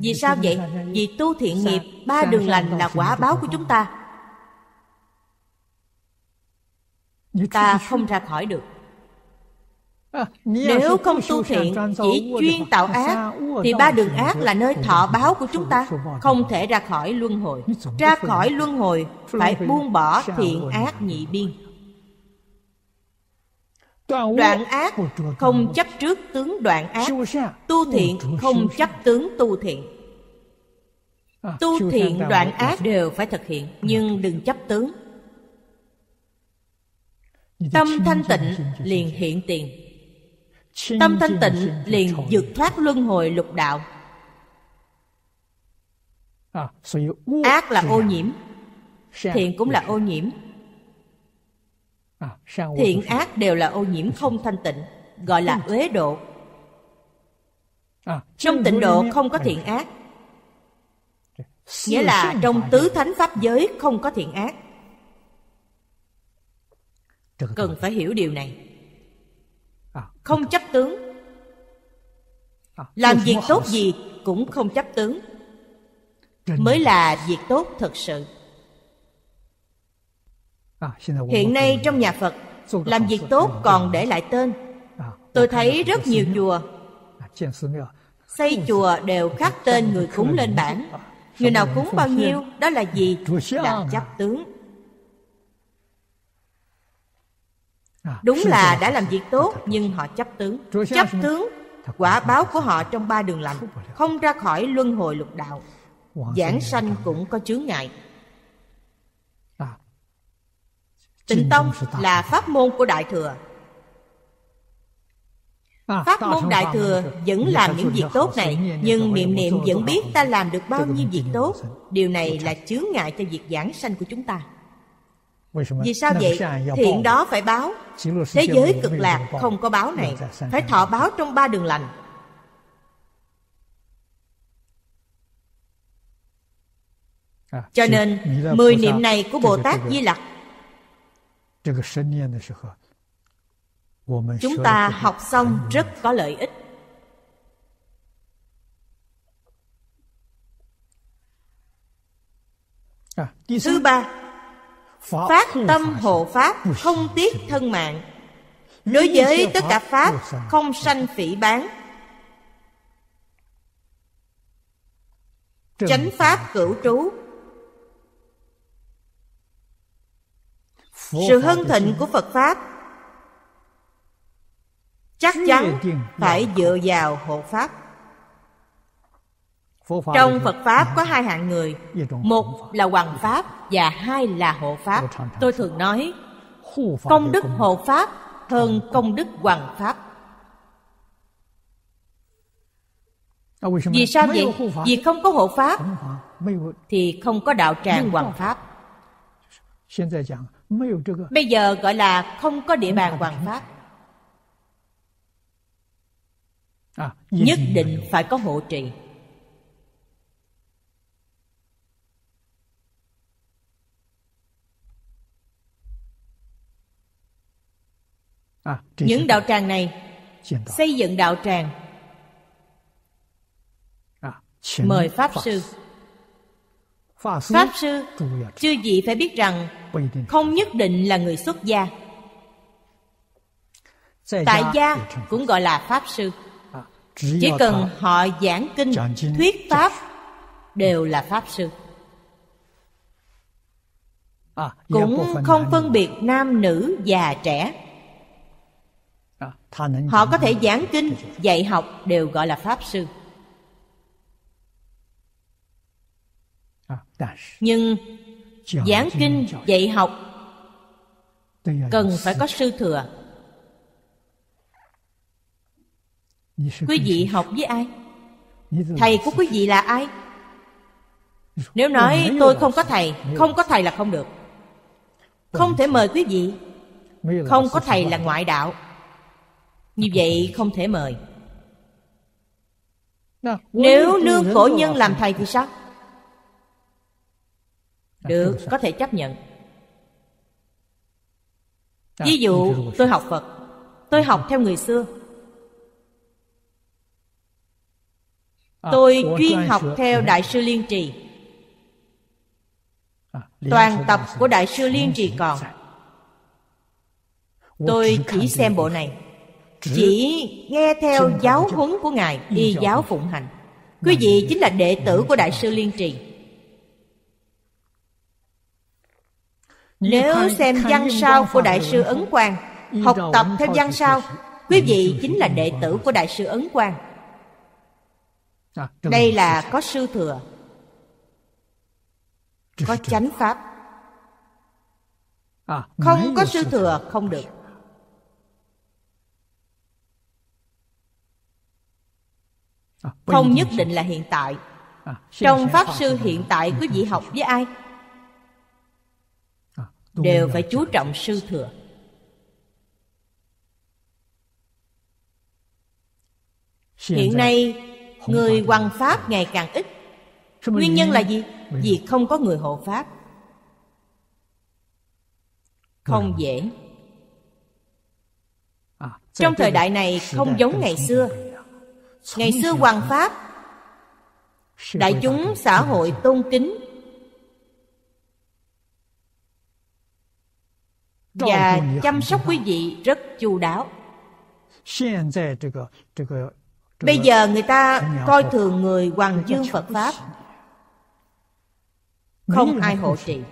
vì sao vậy? Vì tu thiện nghiệp, ba đường lành là quả báo của chúng ta. Ta không ra khỏi được. À, à, Nếu không tu thiện, chỉ chuyên tạo ác, thì ba đường ác là nơi thọ báo của chúng ta, không thể ra khỏi luân hồi. Ra khỏi luân hồi, phải buông bỏ thiện ác nhị biên. Đoạn ác không chấp trước tướng đoạn ác Tu thiện không chấp tướng tu thiện à, Tu thiện đoạn ác đều phải thực hiện dạ, Nhưng đừng chấp tướng Tâm thanh tịnh liền hiện tiền Tâm thanh tịnh liền vượt thoát luân hồi lục đạo à, Ác là ô nhiễm Thiện cũng là ô nhiễm À, thiện ác đều là ô nhiễm không thanh tịnh gọi là uế độ à, trong tịnh độ không có thiện ác nghĩa là trong tứ thánh pháp giới không có thiện ác cần phải hiểu điều này à, không chấp tướng làm việc tốt gì cũng không chấp tướng mới là việc tốt thật sự À, hiện nay trong nhà phật làm việc tốt còn để lại tên à, tôi thấy rất nhiều chùa à, xây chùa đều khắc tên người cúng lên bảng người nào cúng bao nhiêu đó là gì là chấp tướng đúng là đã làm việc tốt nhưng họ chấp tướng chấp tướng quả báo của họ trong ba đường lạnh không ra khỏi luân hồi lục đạo giảng sanh cũng có chướng ngại Tịnh tông là pháp môn của đại thừa à, Pháp môn đại thừa vẫn dạ, làm những việc tốt này Nhưng niệm niệm vẫn biết ta làm được bao nhiêu việc tốt Điều này là chướng ngại cho việc giảng sanh của chúng ta Vì sao vậy? Thiện đó phải báo Thế giới cực lạc không có báo này Phải thọ báo trong ba đường lành à, Cho nên, mười niệm này của Bồ Tát Di Lặc Chúng ta học xong rất có lợi ích. À, Thứ ba, phát tâm hộ Pháp không tiếc thân mạng. Đối với tất cả Pháp không sanh phỉ bán. Chánh Pháp cửu trú sự hân thịnh của phật pháp chắc chắn phải dựa vào hộ pháp trong phật pháp có hai hạng người một là hoàng pháp và hai là hộ pháp tôi thường nói công đức hộ pháp hơn ờ. công đức hoàng pháp à, vì sao vậy vì không có hộ pháp thì không có đạo tràng hoàng pháp Bây giờ gọi là không có địa bàn hoàng pháp à, Nhất định phải có hộ trì à, Những đạo tràng này Xây dựng đạo tràng à, Mời Pháp Sư Pháp sư, chư vị phải biết rằng không nhất định là người xuất gia. Tại gia cũng gọi là Pháp sư. À, Chỉ cần họ giảng kinh, thuyết Pháp ừ. đều là Pháp sư. À, cũng không phân biệt nam, nữ, già, trẻ. À, họ có thể giảng kinh, dạy học đều gọi là Pháp sư. nhưng giảng kinh dạy học cần phải có sư thừa quý vị học với ai thầy của quý vị là ai nếu nói tôi không có thầy không có thầy là không được không thể mời quý vị không có thầy là ngoại đạo như vậy không thể mời nếu nương cổ nhân làm thầy thì sao được có thể chấp nhận ví dụ tôi học phật tôi học theo người xưa tôi chuyên học theo đại sư liên trì toàn tập của đại sư liên trì còn tôi chỉ xem bộ này chỉ nghe theo giáo huấn của ngài y giáo phụng hành quý vị chính là đệ tử của đại sư liên trì Nếu xem văn sao của Đại sư Ấn Quang Học tập theo văn sao Quý vị chính là đệ tử của Đại sư Ấn Quang à, Đây là có sư thừa Có chánh pháp Không có sư thừa à, không được à, Không nhất định là hiện tại Trong Pháp Sư hiện tại quý vị học với ai? đều phải chú trọng sư thừa hiện nay người hoằng pháp ngày càng ít nguyên nhân là gì vì không có người hộ pháp không dễ à, trong thời đại này không giống ngày xưa ngày xưa hoàng pháp đại chúng xã hội tôn kính và chăm sóc quý vị rất chu đáo bây giờ người ta coi thường người hoàng dương phật pháp không ai hộ trì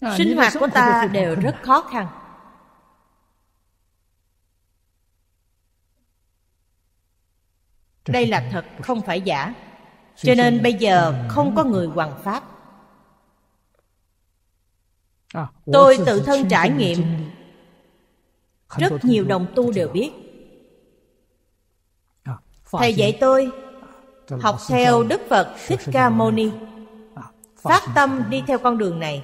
à, sinh hoạt của ta đều rất khó khăn đây là thật không phải giả cho nên bây giờ không có người hoàng pháp À, tôi tự thân trải nghiệm rất nhiều đồng tu đều biết à, thầy dạy tôi à, học theo đức phật thích ca mâu ni phát tâm đi theo con đường này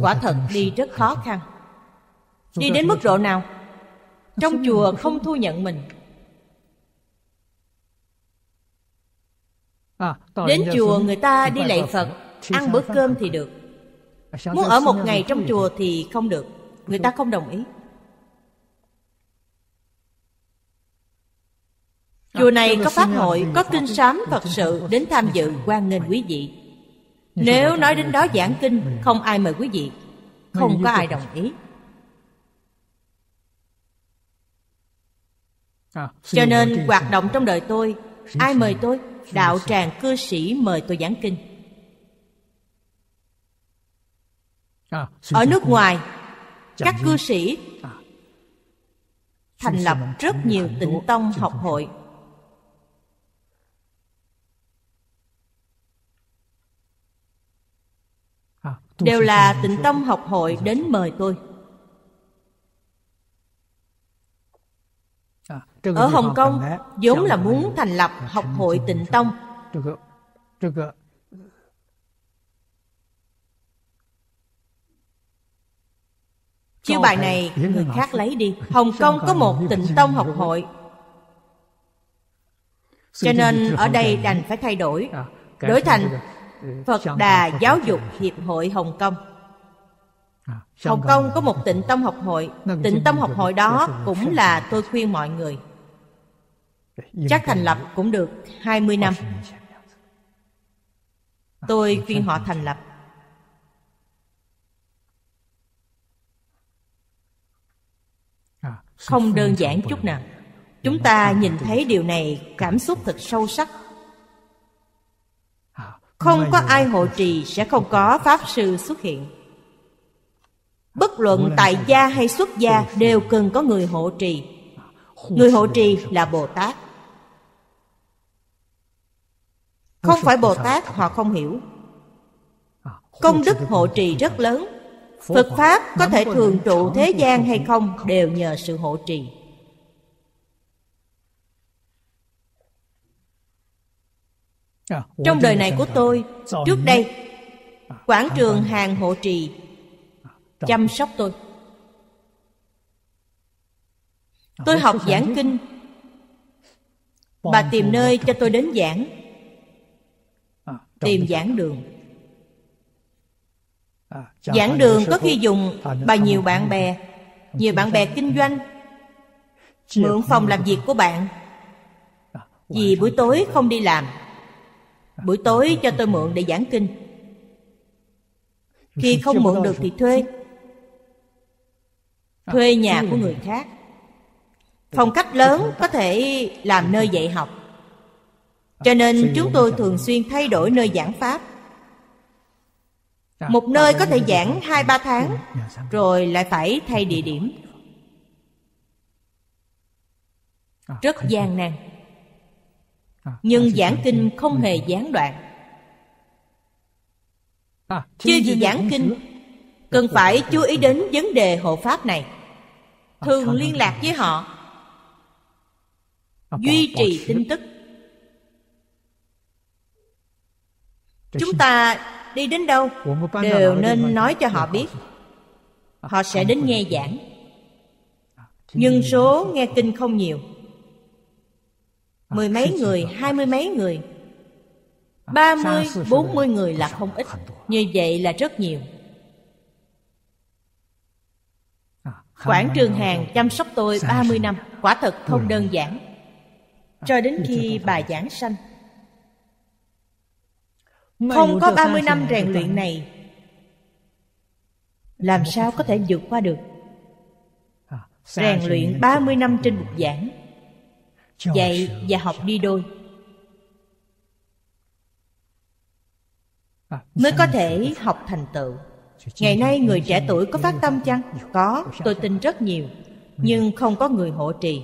quả thật đi rất khó khăn đi đến mức độ nào trong chùa không thu nhận mình đến chùa người ta đi lạy phật ăn bữa cơm thì được muốn ở một ngày trong chùa thì không được người ta không đồng ý ờ, chùa này có pháp hội có kinh sám phật sự đến tham dự quan nghênh quý vị nếu nói đến đó giảng kinh không ai mời quý vị không có ai đồng ý à, cho nên hoạt động trong đời tôi ai mời tôi đạo tràng cư sĩ mời tôi giảng kinh Ờ, ở nước ngoài các cư sĩ à. thành lập rất nhiều tịnh à, tông học hội đều là tịnh tông học hội đến dạ. mời tôi dạ, ở hồng kông vốn là muốn thành lập học hội tịnh tông Chiêu bài này người khác lấy đi Hồng Kông có một tịnh tông học hội Cho nên ở đây đành phải thay đổi Đổi thành Phật Đà Giáo dục Hiệp hội Hồng Kông Hồng Kông có một tịnh tông học hội Tịnh tông học hội đó cũng là tôi khuyên mọi người Chắc thành lập cũng được 20 năm Tôi khuyên họ thành lập không đơn giản chút nào chúng ta nhìn thấy điều này cảm xúc thật sâu sắc à, không có ai hộ trì sẽ không có pháp sư xuất hiện à, bất luận tại gia hay xuất gia đều cần có người hộ trì à, người hộ trì là bồ tát không phải bồ tát họ không hiểu công đức hộ trì rất lớn Phật Pháp có thể thường trụ thế gian hay không đều nhờ sự hộ trì. À, Trong đời này của tôi, trước đây, à, quảng trường hàng hộ trì à, chăm sóc tôi. Tôi học giảng kinh, bà tìm nơi cho tôi đến giảng, tìm giảng đường giảng đường có khi dùng bà nhiều bạn bè nhiều bạn bè kinh doanh mượn phòng làm việc của bạn vì buổi tối không đi làm buổi tối cho tôi mượn để giảng kinh khi không mượn được thì thuê thuê nhà của người khác phòng cách lớn có thể làm nơi dạy học cho nên chúng tôi thường xuyên thay đổi nơi giảng pháp một nơi có thể giảng hai ba tháng dạ, dạ, dạ. rồi lại phải thay địa điểm à, rất gian nan à, nhưng giảng kinh không hề ừ. gián đoạn à, chưa gì giảng kinh cần phải chú ý đến vấn đề hộ pháp này thường liên lạc với họ duy trì tin tức chúng ta đi đến đâu đều nên nói cho họ biết họ sẽ đến nghe giảng à, nhưng số nghe kinh không nhiều à, mười mấy người hai mươi mấy người à, ba mươi bốn mươi người là không ít như vậy là rất nhiều quảng trường hàng chăm sóc tôi ba mươi năm quả thật không đơn giản cho đến khi bà giảng sanh không có 30 năm rèn luyện này Làm sao có thể vượt qua được à, Rèn luyện 30 năm trên bục giảng Dạy và học đi đôi à, Mới có thể học thành tựu Ngày nay người trẻ tuổi có phát tâm chăng? Có, tôi tin rất nhiều Nhưng không có người hộ trì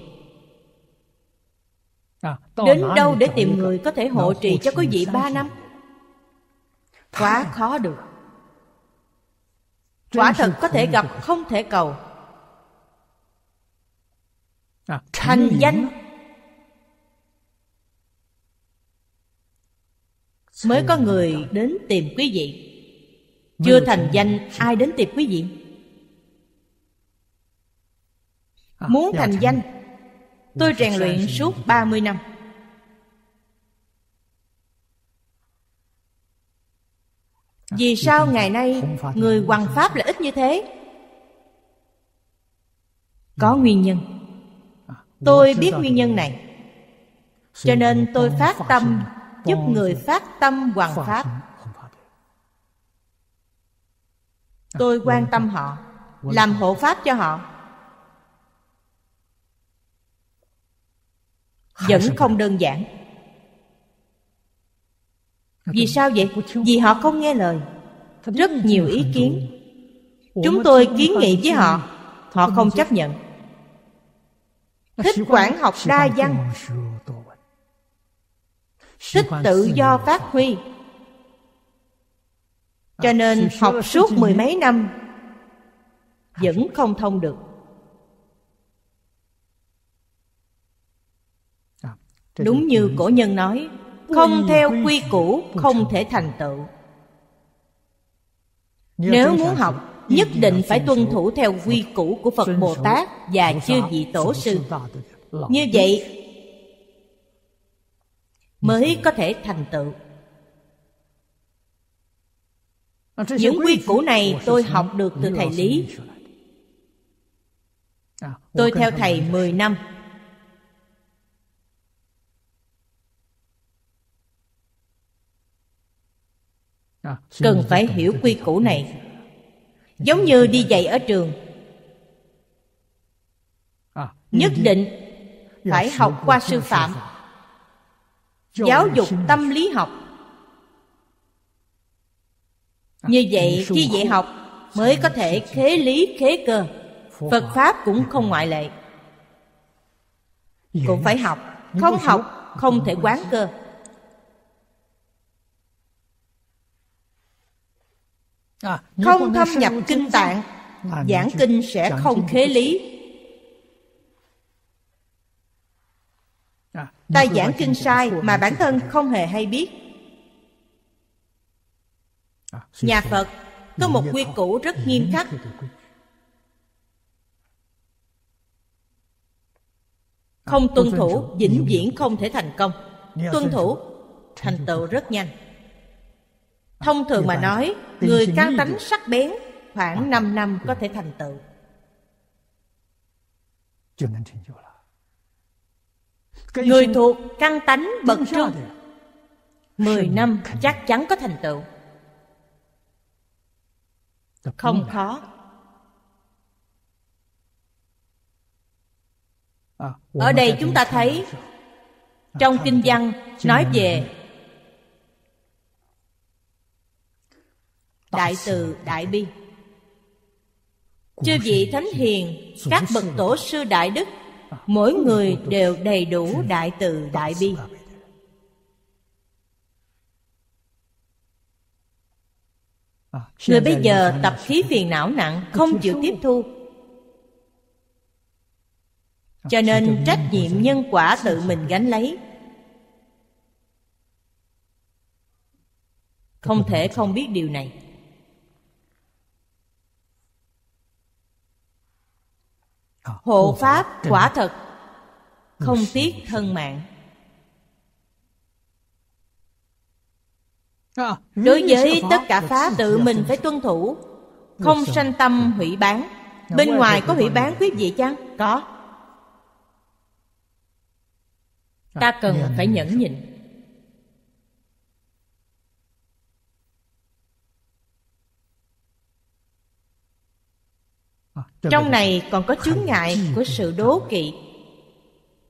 à, Đến đâu để tìm người có thể hộ trì cho quý vị 3 năm? quá khó được quả thật có thể gặp không thể cầu à, thành danh mới có người đến tìm quý vị chưa thành danh ai đến tìm quý vị à, muốn thành danh tôi rèn luyện suốt 30 năm vì sao ngày nay người hoằng pháp là ít như thế có nguyên nhân à, tôi biết nguyên nhân này cho nên tôi phát tâm giúp người phát tâm hoằng pháp à, tôi quan tâm họ làm hộ pháp cho họ vẫn không đơn giản vì sao vậy? Vì họ không nghe lời Rất nhiều ý kiến Chúng tôi kiến nghị với họ Họ không chấp nhận Thích quản học đa văn Thích tự do phát huy Cho nên học suốt mười mấy năm Vẫn không thông được Đúng như cổ nhân nói không theo quy củ không thể thành tựu nếu muốn học nhất định phải tuân thủ theo quy củ của phật bồ tát và chư vị tổ sư như vậy mới có thể thành tựu những quy củ này tôi học được từ thầy lý tôi theo thầy 10 năm Ờ, cần phải hiểu quy củ này giống như đi dạy ở trường ờ, nhất định dạ, phải học qua sư phạm giáo dục tâm lý học à, như vậy khi dạy học mới có thể khế lý khế cơ phật pháp cũng dạ, không dạ. ngoại lệ cũng phải học không học không thể quán cơ À, không thâm nhập kinh tạng à, giảng kinh sẽ không khế lý à, ta giảng kinh sai mà bản thân không hề hay biết nhà phật có một quy củ rất ừ, nghiêm khắc không tuân thủ vĩnh viễn không thể thành công tuân thủ thành tựu rất nhanh Thông thường mà nói, người cao tánh sắc bén khoảng 5 ờ. năm có thể thành tựu. Người thuộc căn tánh bậc trung 10 năm chắc chắn có thành tựu. Không khó. À, Ở đây chúng ta thấy trong à, kinh văn nói về đại từ đại bi chư vị thánh hiền các bậc tổ sư đại đức à, mỗi người đều đầy đủ đại từ đại bi à, người bây giờ tập khí phiền não nặng không chịu tiếp thu à, cho nên trách nhiệm nhân quả tự mình gánh lấy không thể không biết điều này hộ pháp quả thật không tiếc thân mạng à, đối với tất cả pháp tự mình phải tuân thủ không sanh tâm dạ. hủy bán dạ, bên ngoài có hủy bán quý vị chăng có dạ. ta cần phải nhẫn nhịn trong này còn có chướng ngại của sự đố kỵ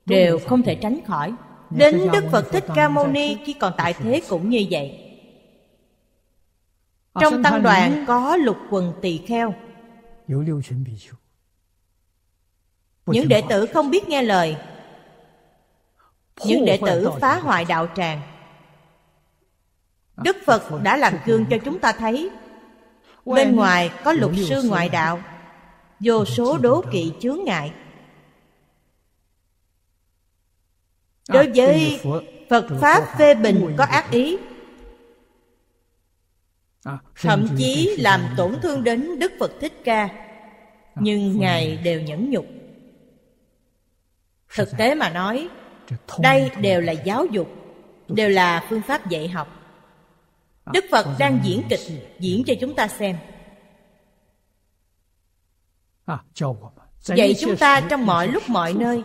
đều không thể tránh khỏi đến đức phật thích ca mâu ni khi còn tại thế cũng như vậy trong tăng đoàn có lục quần tỳ kheo những đệ tử không biết nghe lời những đệ tử phá hoại đạo tràng à, đức phật đã làm gương cho chúng ta thấy bên ngoài có lục sư ngoại đạo vô số đố kỵ chướng ngại à, đối với phật pháp phê bình có ác ý à, thậm chí làm tổn thương đến đức phật thích ca à, nhưng ngài đều nhẫn nhục thực tế mà nói đây đều là giáo dục đều là phương pháp dạy học đức phật đang diễn kịch diễn cho chúng ta xem À, vậy chúng ta trong mọi lúc mọi nơi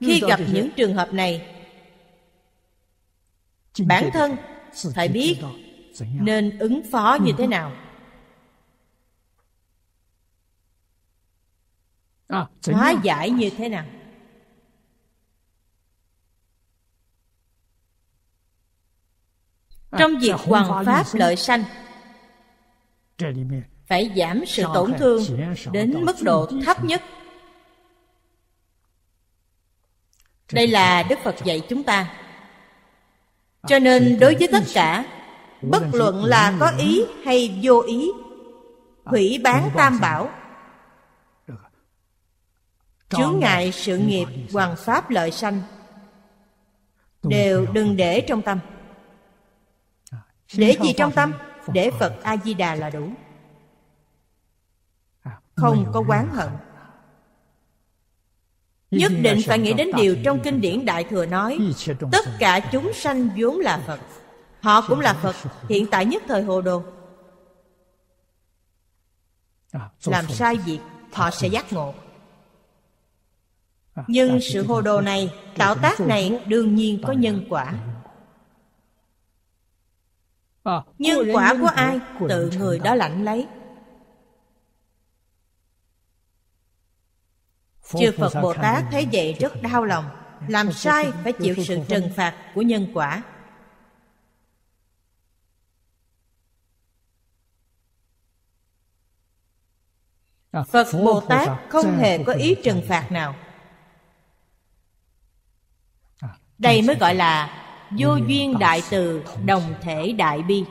ừ, Khi gặp những trường hợp này Bản thân phải biết nên ứng phó như ừ. thế nào à, Hóa giải như thế nào à, Trong việc hoàn pháp lợi sanh phải giảm sự tổn thương đến mức độ thấp nhất đây là đức phật dạy chúng ta à, cho nên đối với tất cả bất luận là có ý hay vô ý à, hủy bán tam bảo chướng ngại sự nghiệp hoàng pháp lợi sanh đều đừng để trong tâm à, để gì trong tâm để phật a di đà là đủ không có quán hận nhất định phải nghĩ đến điều trong kinh điển đại thừa nói tất cả chúng sanh vốn là phật họ cũng là phật hiện tại nhất thời hồ đồ làm sai việc họ sẽ giác ngộ nhưng sự hồ đồ này tạo tác này đương nhiên có nhân quả à, nhân quả của ai tự người đó lãnh lấy Chư Phật Bồ Tát thấy vậy rất đau lòng Làm sai phải chịu sự trừng phạt của nhân quả à, Phật Bồ Tát không hề có ý trừng phạt nào à, Đây mới gọi là Vô duyên đại từ đồng thể đại bi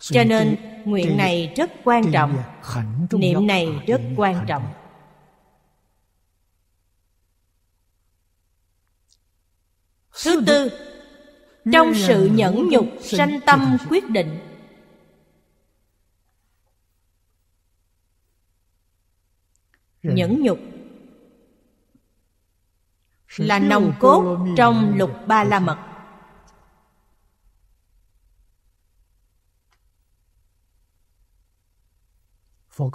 cho nên nguyện này rất quan trọng niệm này à, rất quan trọng thứ tư trong sự nhẫn nhục sanh tâm quyết định nhẫn nhục là nòng cốt trong lục ba la mật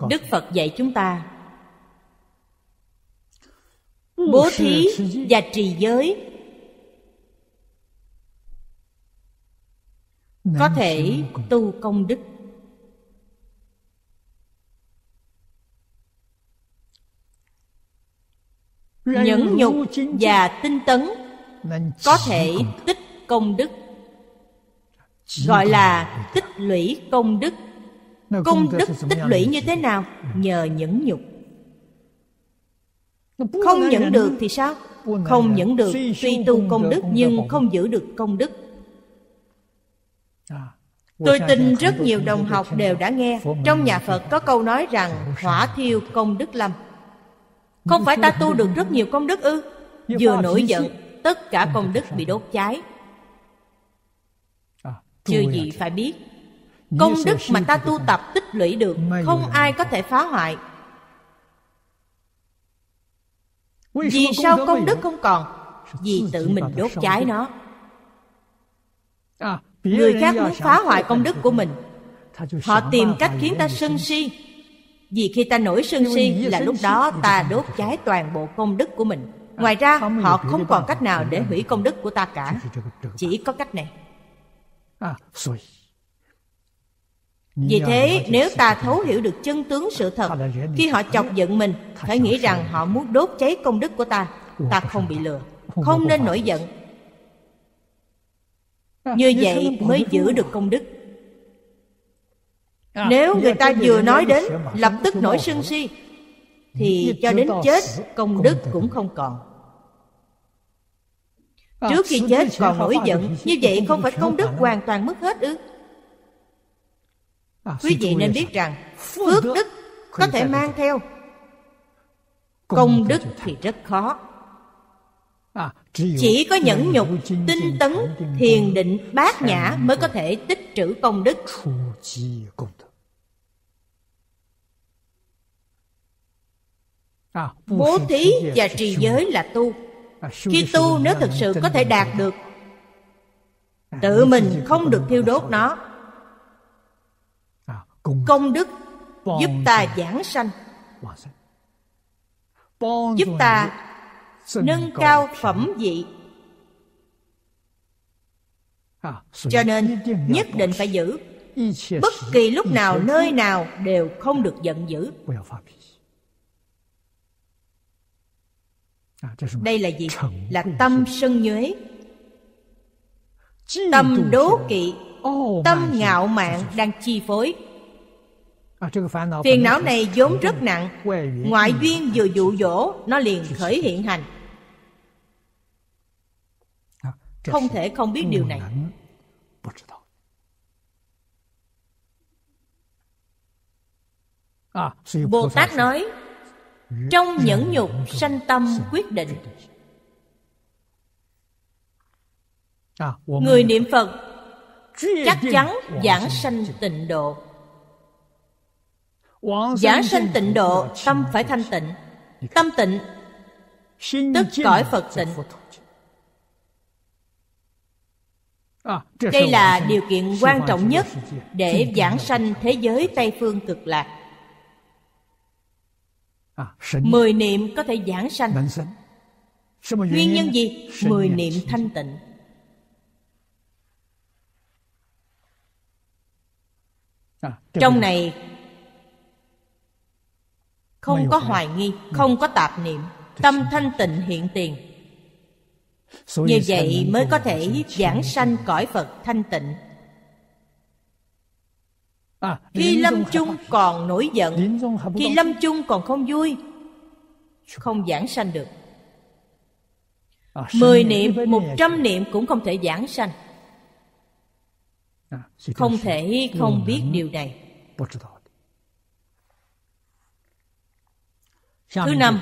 Đức Phật dạy chúng ta Bố thí và trì giới Có thể tu công đức Nhẫn nhục và tinh tấn Có thể tích công đức Gọi là tích lũy công đức Công đức tích lũy như thế nào? Nhờ nhẫn nhục Không nhẫn được thì sao? Không nhẫn được Tuy tu công đức nhưng không giữ được công đức à, à, Tôi tin rất nhiều đồng học đều đã nghe Trong nhà Phật có câu nói rằng Hỏa thiêu công đức lâm Không phải ta tu được rất nhiều công đức ư Vừa nổi giận Tất cả công đức bị đốt cháy à, Chưa gì phải biết Công đức mà ta tu tập tích lũy được Không ai có thể phá hoại Vì sao công đức không còn Vì tự mình đốt cháy nó à, Người khác muốn phá hoại công đức của mình Họ tìm cách khiến ta sân si Vì khi ta nổi sân si Là lúc đó ta đốt cháy toàn bộ công đức của mình à, Ngoài ra họ không còn cách nào để hủy công đức của ta cả Chỉ có cách này à, vì thế nếu ta thấu hiểu được chân tướng sự thật Khi họ chọc giận mình Phải nghĩ rằng họ muốn đốt cháy công đức của ta Ta không bị lừa Không nên nổi giận à, Như vậy mới giữ được công đức à, Nếu người ta vừa nói đến Lập tức nổi sân si Thì cho đến chết Công đức cũng không còn à, Trước khi chết còn nổi giận Như vậy không phải công đức hoàn toàn mất hết ư À, quý vị nên biết rằng phước đức có thể mang theo Công đức thì rất khó à, Chỉ có nhẫn nhục, tinh tấn, thiền định, bát nhã Mới có thể tích trữ công đức à, Bố thí và trì giới là tu Khi tu nếu thực sự có thể đạt được Tự mình không được thiêu đốt nó công đức giúp ta giảng sanh giúp ta nâng cao phẩm vị à, cho nên nhất định phải giữ bất kỳ lúc nào nơi nào đều không được giận dữ à, đây là gì là tâm sân nhuế tâm đố kỵ oh, tâm ngạo mạn đang chi phối À, Phiền não này vốn rất nặng Ngoại duyên vừa dụ dỗ Nó liền khởi hiện hành à, Không thể không biết điều này à, Bồ Tát nói Trong nhẫn nhục sanh tâm quyết định Người niệm Phật Chắc chắn giảng sanh tịnh độ Giả sanh tịnh độ Tâm phải thanh tịnh Tâm tịnh Tức cõi Phật tịnh à, Đây là điều kiện quan trọng nhất Để giảng sanh thế giới Tây Phương cực lạc à, Mười niệm có thể giảng sanh Nguyên nhân gì? Mười niệm thanh tịnh à, Trong này không có hoài nghi ừ. không có tạp niệm tâm thanh tịnh hiện tiền như vậy mới có thể giảng sanh cõi phật thanh tịnh à, khi lâm chung còn nổi giận khi lâm chung còn không vui không giảng sanh được à, mười niệm một trăm niệm cũng không thể giảng sanh à, không thể không biết điều này Thứ năm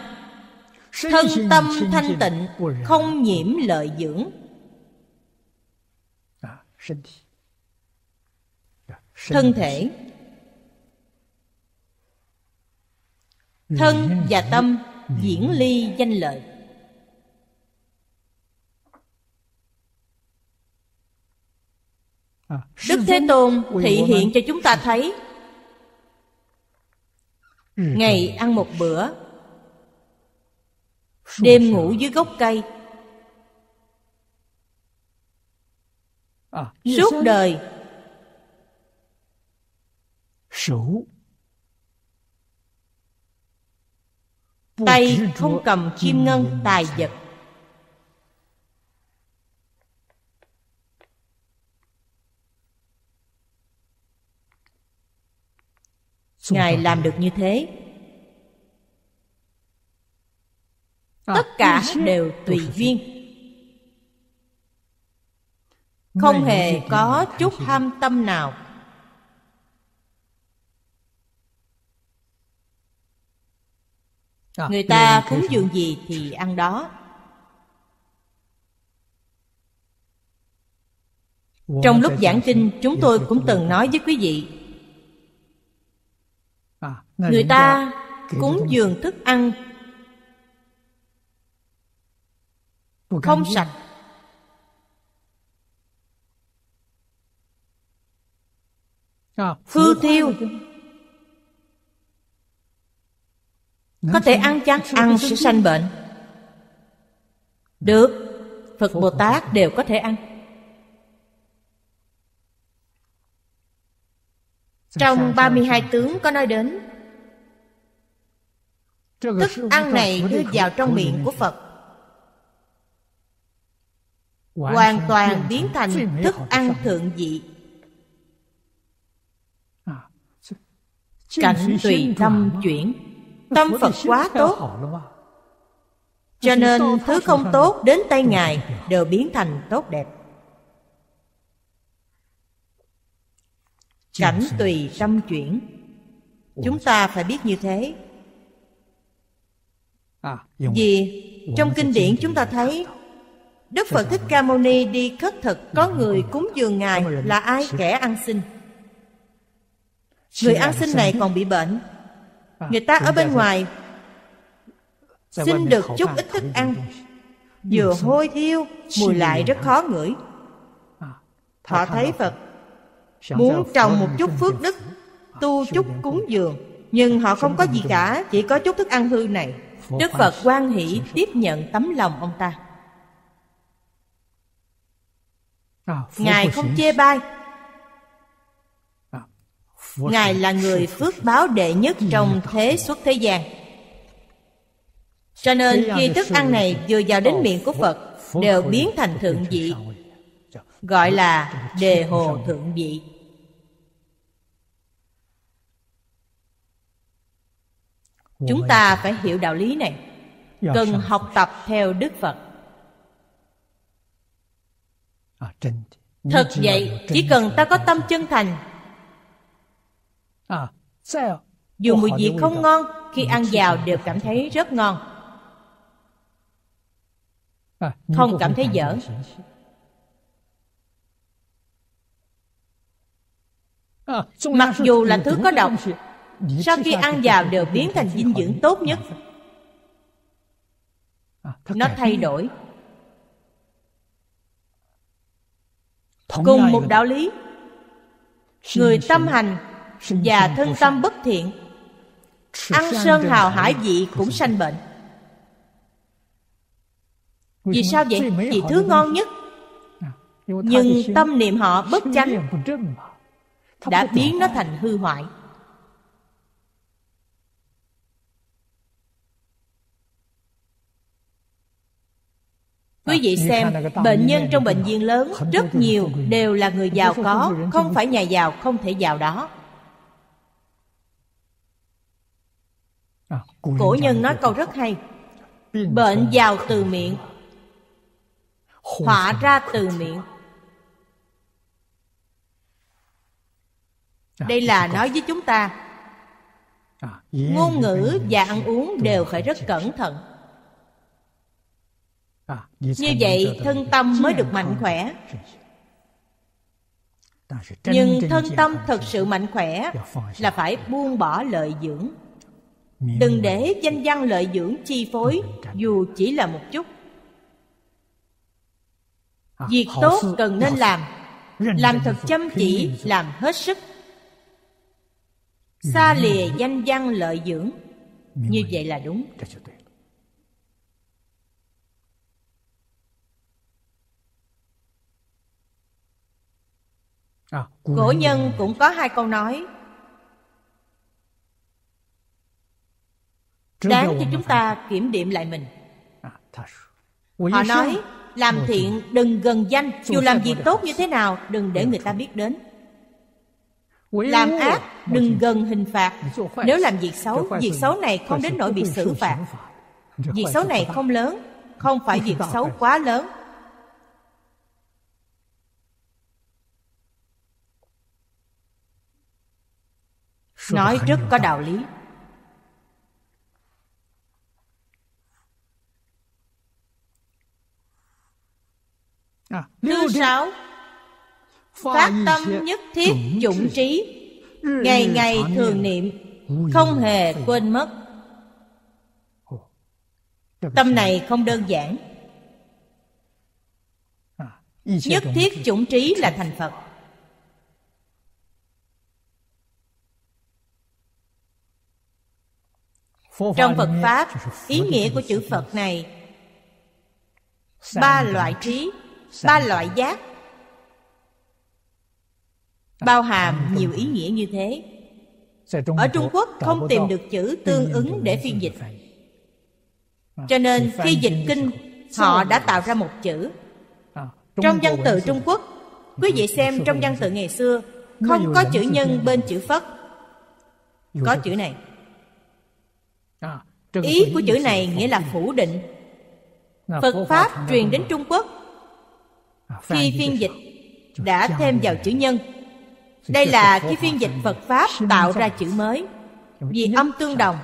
Thân tâm thanh tịnh Không nhiễm lợi dưỡng Thân thể Thân và tâm diễn ly danh lợi à, Đức Thế Tôn thị hiện cho chúng ta thấy ừ, Ngày ăn một bữa Đêm ngủ dưới gốc cây à, Suốt đời Tay không cầm kim ngân tài vật Ngài làm được như thế Ờ. tất cả đều tùy duyên không hề có chút ham tâm nào ờ, người ta cúng dường gì thì ăn đó trong lúc giảng kinh chúng tôi cũng từng nói với quý vị ờ, người ta cúng dường thức ăn không sạch ờ, phư tiêu có thể ăn chán ăn sẽ sanh bệnh được phật bồ tát đều có thể ăn trong 32 tướng có nói đến thức ăn này đưa vào trong miệng của phật hoàn toàn biến thành thức ăn thượng vị à, cảnh tùy tâm chuyển tâm phật quá tốt cho nên thứ không tốt đến tay ngài đều biến thành tốt đẹp cảnh tùy tâm chuyển chúng ta phải biết như thế à, vì trong kinh điển chúng ta thấy Đức Phật Thích Ca Mâu Ni đi khất thực Có người cúng dường Ngài là ai kẻ ăn xin Người ăn xin này còn bị bệnh Người ta ở bên ngoài Xin được chút ít thức ăn Vừa hôi thiêu Mùi lại rất khó ngửi Họ thấy Phật Muốn trồng một chút phước đức Tu chút cúng dường Nhưng họ không có gì cả Chỉ có chút thức ăn hư này Đức Phật quan hỷ tiếp nhận tấm lòng ông ta Ờ, Ngài không chê bai ờ, Ngài là người phước báo đệ nhất trong thế xuất thế gian Cho nên khi thức ăn này vừa vào đến miệng của Phật Đều biến thành thượng vị Gọi là đề hồ thượng vị Chúng ta phải hiểu đạo lý này dạ, Cần học tập theo Đức Phật À, Thật vậy, chỉ cần ta có tâm chân thành à, Dù mùi vị không ngon, khi ăn vào đều cảm thấy rất ngon à, Không cảm thấy dở Mặc dù là thứ có độc Sau khi ăn vào đều biến thành dinh dưỡng tốt nhất Nó thay đổi cùng một đạo lý người tâm hành và thân tâm bất thiện ăn sơn hào hải vị cũng sanh bệnh vì sao vậy vì thứ ngon nhất à, nhưng tâm niệm họ bất chánh đã biến nó thành hư hoại Quý vị xem, bệnh nhân trong bệnh viện lớn rất nhiều đều là người giàu có, không phải nhà giàu không thể giàu đó. À, Cổ nhân nói câu rất hay Bệnh giàu từ miệng Họa ra từ miệng à, Đây là nói với chúng ta à, Ngôn ngữ và ăn uống đều phải rất cẩn thận như vậy thân tâm mới được mạnh khỏe nhưng thân tâm thật sự mạnh khỏe là phải buông bỏ lợi dưỡng đừng để danh văn lợi dưỡng chi phối dù chỉ là một chút à, việc tốt cần nên làm làm thật chăm chỉ làm hết sức xa lìa danh văn lợi dưỡng như vậy là đúng À, Cổ nhân cũng có hai câu nói Đáng cho chúng ta kiểm điểm lại mình à, Họ nói Làm thiện đừng gần danh Dù làm việc tốt như thế nào Đừng để người ta biết đến làm ác đừng gần hình phạt Nếu làm việc xấu Việc xấu này không đến nỗi bị xử phạt Việc xấu này không lớn Không phải việc xấu quá lớn nói rất có đạo lý à, thứ sáu phát tâm nhất thiết dũng trí ngày ngày thường niệm không hề quên mất tâm này không đơn giản à, nhất thiết chủng trí là thành phật trong phật pháp ý nghĩa của chữ phật này ba loại trí ba loại giác bao hàm nhiều ý nghĩa như thế ở trung quốc không tìm được chữ tương ứng để phiên dịch cho nên khi dịch kinh họ đã tạo ra một chữ à, trong văn tự trung quốc quý vị xem trong văn tự ngày xưa không có chữ nhân bên chữ phất có chữ này À, ý của chữ này nghĩa là phủ định à, Phật Pháp truyền đến Trung Quốc Khi phiên dịch đã thêm vào chữ nhân Đây là khi phiên dịch Phật Pháp tạo ra chữ mới Vì âm tương đồng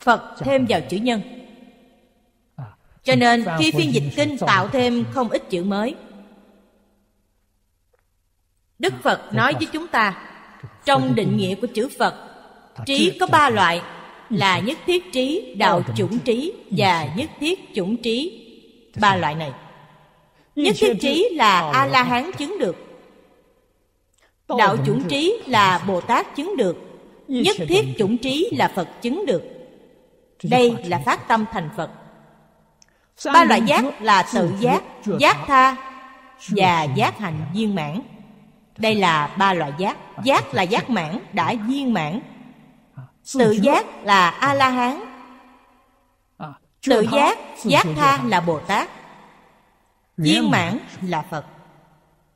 Phật thêm vào chữ nhân à, Cho nên khi phiên dịch kinh tạo thêm không ít chữ mới Đức Phật nói với chúng ta Trong định nghĩa của chữ Phật Trí có ba loại là nhất thiết trí đạo chủng trí và nhất thiết chủng trí ba loại này ừ, nhất thiết trí là ờ, a la hán chứng được đạo chủng trí là bồ tát chứng được nhất thiết chủng trí là phật chứng được đây là phát tâm thành phật ba loại giác là tự giác giác tha và giác hành viên mãn đây là ba loại giác ờ, giác là giác mãn đã viên mãn Tự giác là A-la-hán à, Tự giác, giác tha là Bồ-Tát Viên mãn là Phật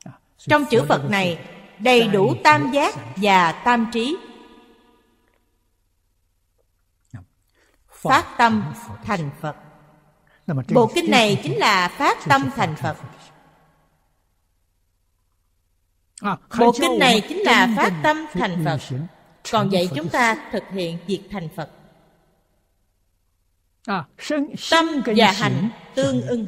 à, Trong chữ Phật này đầy đủ tam giác và tam trí Phát tâm thành Phật Bộ kinh này chính là phát tâm thành Phật à, Bộ kinh này chính là phát tâm thành Phật còn dạy chúng ta thực hiện việc thành phật à, tâm và hành tương dạ. ưng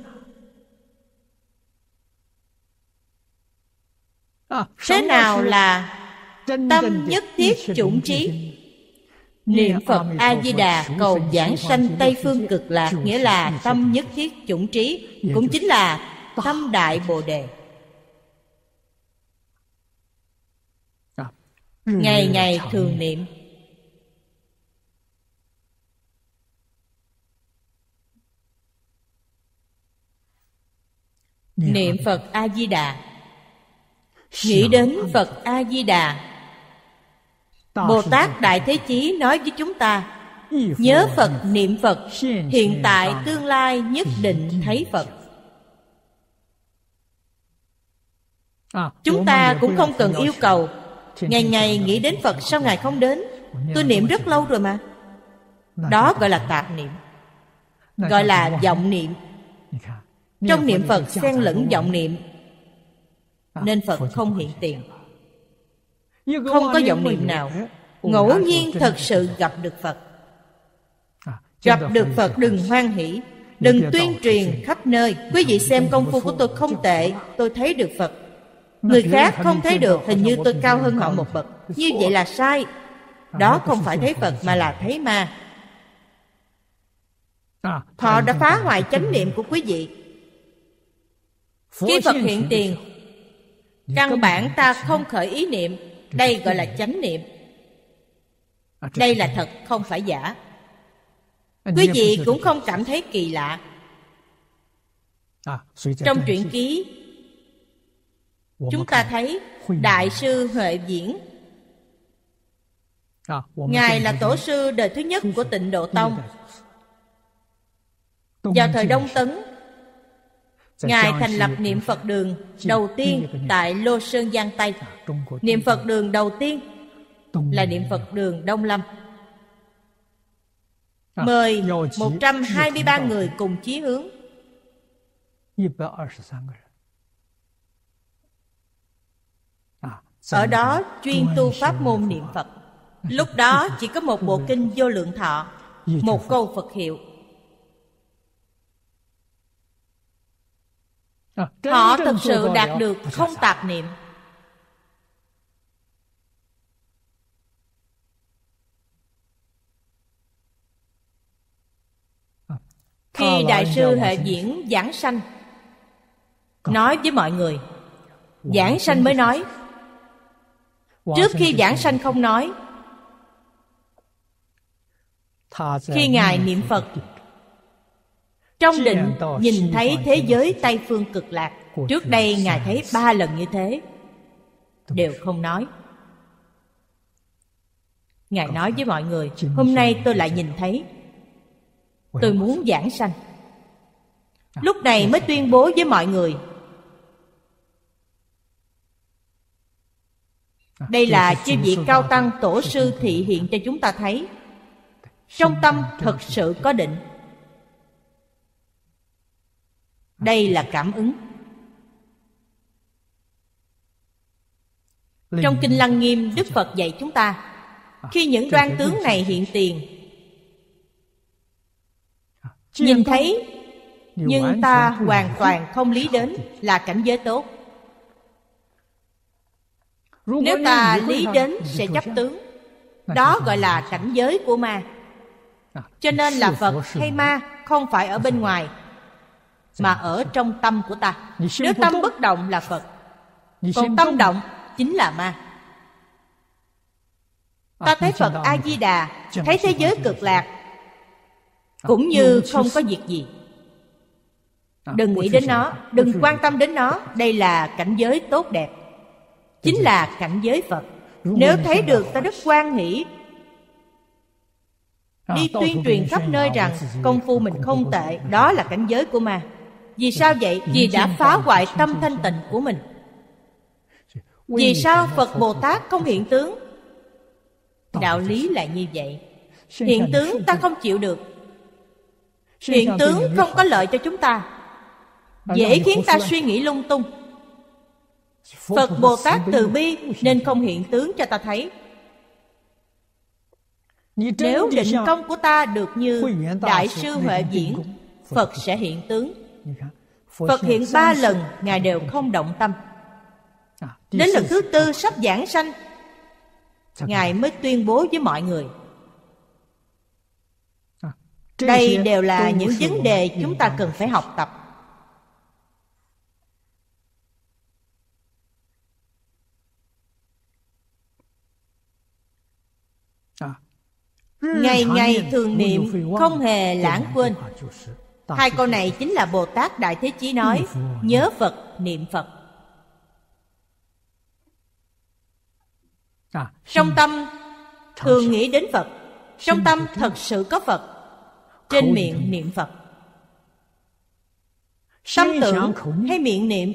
à, thế nào là tâm nhất thiết chủng trí niệm phật a di đà cầu giảng sanh tây phương cực lạc nghĩa là tâm nhất thiết chủng trí cũng chính là tâm đại bồ đề ngày ngày thường niệm dạ. niệm phật a di đà nghĩ đến phật a di đà bồ tát đại thế chí nói với chúng ta nhớ phật niệm phật hiện tại tương lai nhất định thấy phật ờ, chúng ta cũng không cần yêu cầu Ngày ngày nghĩ đến Phật sao Ngài không đến Tôi niệm rất lâu rồi mà Đó gọi là tạp niệm Gọi là vọng niệm dạ. Trong niệm Phật xen lẫn vọng niệm à, Nên Phật không hiện tiền Không có vọng niệm nào Ngẫu nhiên thật sự gặp được Phật à, Gặp được Phật đừng hoan hỷ Đừng tuyên truyền khắp nơi dạ, Quý vị xem công phu của tôi không tệ Tôi thấy được Phật Người khác không thấy được hình như tôi cao hơn họ một bậc Như vậy là à? sai à, Đó không phải thấy Phật mà là thấy ma à, Họ đã phá hoại chánh niệm của quý vị Khi Phật hiện tiền dạ Căn bản ta không khởi ý niệm dạ Đây gọi là chánh niệm Đây là thật không phải giả Quý vị cũng không cảm thấy kỳ lạ Trong truyện ký chúng ta thấy đại sư huệ diễn à, ngài là tổ sư đời thứ nhất của tịnh độ tông vào thời đông tấn Ngài thành lập niệm Phật đường đầu tiên tại Lô Sơn Giang Tây dạ, Niệm Phật đường đầu tiên là niệm Phật đường Đông Lâm dạ, Mời 123 người cùng chí hướng ở đó chuyên tu pháp môn niệm phật lúc đó chỉ có một bộ kinh vô lượng thọ một câu phật hiệu họ thực sự đạt được không tạp niệm khi đại sư hệ diễn giảng sanh nói với mọi người giảng sanh mới nói trước khi giảng sanh không nói khi ngài niệm phật trong định nhìn thấy thế giới tây phương cực lạc trước đây ngài thấy ba lần như thế đều không nói ngài nói với mọi người hôm nay tôi lại nhìn thấy tôi muốn giảng sanh à, lúc này mới tuyên bố với mọi người À, đây là chư vị cao tăng tổ sư thị hiện cho chúng ta thấy trong tâm thật sự có định đây là cảm ứng trong kinh lăng nghiêm đức phật dạy chúng ta à, khi những đoan tướng này hiện tiền à, nhìn thấy nhưng ta hoàn toàn không lý đến là cảnh giới tốt nếu ta lý đến sẽ chấp tướng Đó gọi là cảnh giới của ma à, Cho nên là Phật hay ma không phải ở bên ngoài Mà ở trong tâm của ta Nếu tâm bất động là Phật Còn tâm động chính là ma à, Ta thấy Phật A-di-đà Thấy thế giới cực lạc à, Cũng như không có việc gì Đừng nghĩ đến nó Đừng quan tâm đến nó Đây là cảnh giới tốt đẹp chính là cảnh giới phật nếu thấy được ta rất quan hỷ đi tuyên truyền khắp nơi rằng công phu mình không tệ đó là cảnh giới của ma vì sao vậy vì đã phá hoại tâm thanh tịnh của mình vì sao phật bồ tát không hiện tướng đạo lý là như vậy hiện tướng ta không chịu được hiện tướng không có lợi cho chúng ta dễ khiến ta suy nghĩ lung tung Phật Bồ Tát từ bi nên không hiện tướng cho ta thấy. Nếu định công của ta được như Đại sư Huệ Diễn, Phật sẽ hiện tướng. Phật hiện ba lần, Ngài đều không động tâm. À, Đến lần thứ tư sắp giảng sanh, Ngài mới tuyên bố với mọi người. À, Đây đều là những vấn đề chúng ta cần phải học tập. ngày ngày thường niệm không hề lãng quên hai câu này chính là bồ tát đại thế chí nói nhớ phật niệm phật à, trong tâm thường nghĩ đến phật trong tâm thật sự có phật trên miệng niệm phật tâm tưởng hay miệng niệm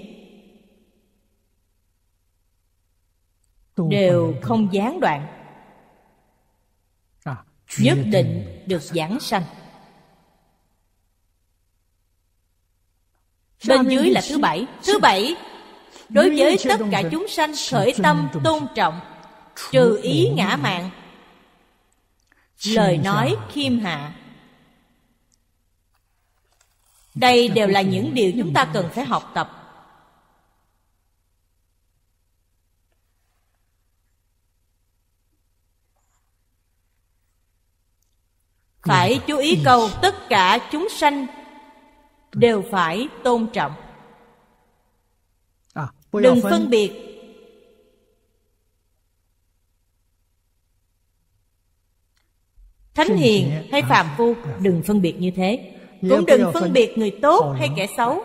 đều không gián đoạn nhất định được giảng sanh bên dưới là thứ bảy thứ bảy đối với tất cả chúng sanh khởi tâm tôn trọng trừ ý ngã mạng lời nói khiêm hạ đây đều là những điều chúng ta cần phải học tập phải chú ý câu tất cả chúng sanh đều phải tôn trọng à, đừng phân biệt thánh hiền hay à, phàm phu à. đừng phân biệt như thế cũng đừng phân biệt người tốt hay kẻ xấu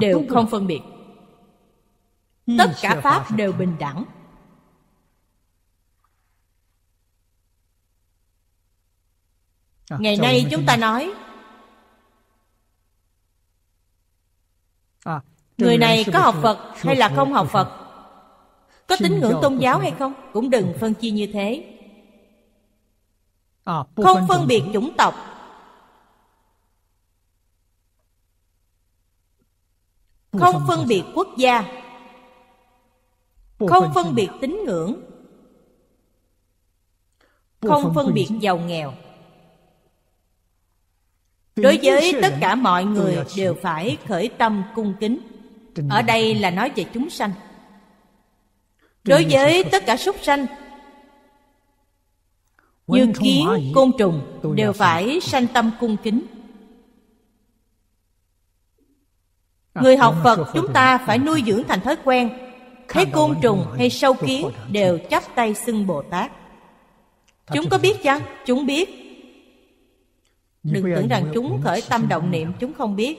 đều không phân biệt hmm, tất cả pháp đều bình đẳng ngày nay chúng ta nói à, người này có học phật hay là không học phật có tín ngưỡng tôn giáo hay không cũng đừng phân chia như thế à, không phân biệt chủng tộc không phân biệt quốc gia không phân biệt tín ngưỡng không phân biệt giàu nghèo đối với tất cả mọi người đều phải khởi tâm cung kính ở đây là nói về chúng sanh đối với tất cả súc sanh như kiến côn trùng đều phải sanh tâm cung kính người học phật chúng ta phải nuôi dưỡng thành thói quen thấy côn trùng hay sâu kiến đều chắp tay xưng bồ tát chúng có biết chăng chúng biết Đừng tưởng rằng chúng khởi tâm động niệm chúng không biết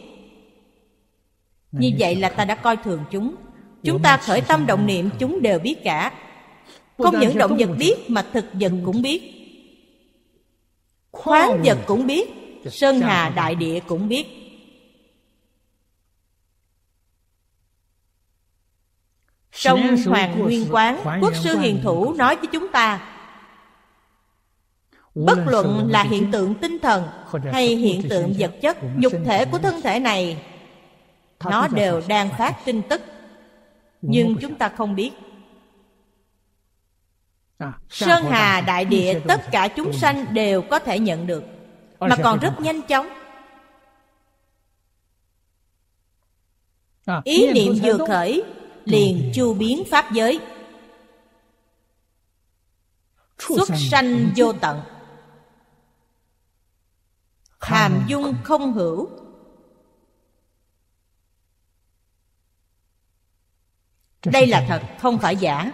Như vậy là ta đã coi thường chúng Chúng ta khởi tâm động niệm chúng đều biết cả Không những động vật biết mà thực vật cũng biết Khoáng vật cũng biết Sơn hà đại địa cũng biết Trong Hoàng Nguyên Quán Quốc sư Hiền Thủ nói với chúng ta bất luận là hiện tượng tinh thần hay hiện tượng vật chất nhục thể của thân thể này nó đều đang phát tin tức nhưng chúng ta không biết à, sơn hà đại địa tất cả chúng sanh đều có thể nhận được mà còn rất nhanh chóng à, ý niệm vừa khởi liền chu biến pháp giới xuất sanh vô tận hàm dung không hữu đây là thật không phải giả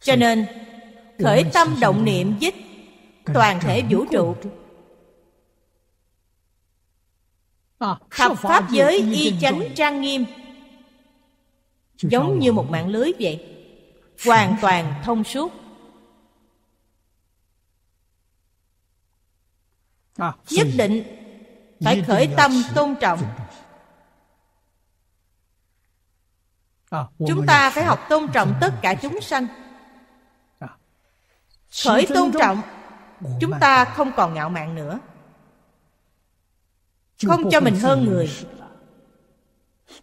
cho nên khởi tâm động niệm dích toàn thể vũ trụ à, thập pháp giới y chánh trang nghiêm giống như một mạng lưới vậy hoàn toàn thông suốt À, nhất định phải khởi tâm tôn trọng à, chúng ta phải học tôn trọng tất cả chúng sanh à, khởi tôn trọng chúng ta không còn ngạo mạn nữa không cho mình hơn người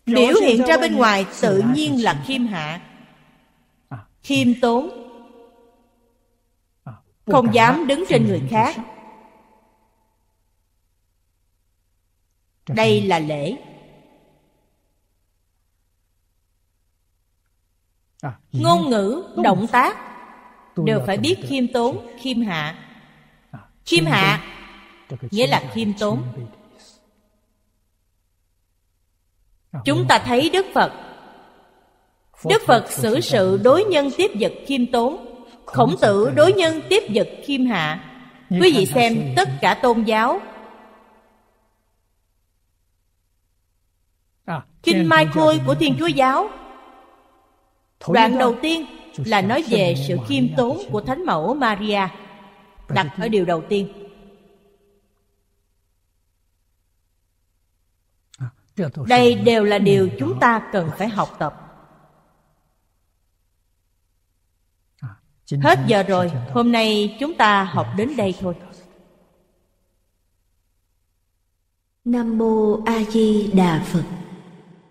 biểu hiện ra bên ngoài tự nhiên là khiêm hạ khiêm tốn không dám đứng trên người khác đây là à, lễ ngôn ngữ động tác đều phải biết khiêm tốn khiêm hạ à, khiêm hạ nghĩa là khiêm tốn à, chúng ta thấy đức phật đức phật xử sự đối nhân tiếp vật khiêm tốn khổng tử đối nhân tiếp vật khiêm hạ quý vị xem tất cả tôn giáo Kinh Mai khôi của Thiên Chúa Giáo Đoạn đầu tiên là nói về sự khiêm tốn của Thánh Mẫu Maria Đặt ở điều đầu tiên à, Đây đều là điều chúng ta cần phải học tập à, Hết giờ rồi, hôm nay chúng ta học đến đây thôi Nam Mô A Di Đà Phật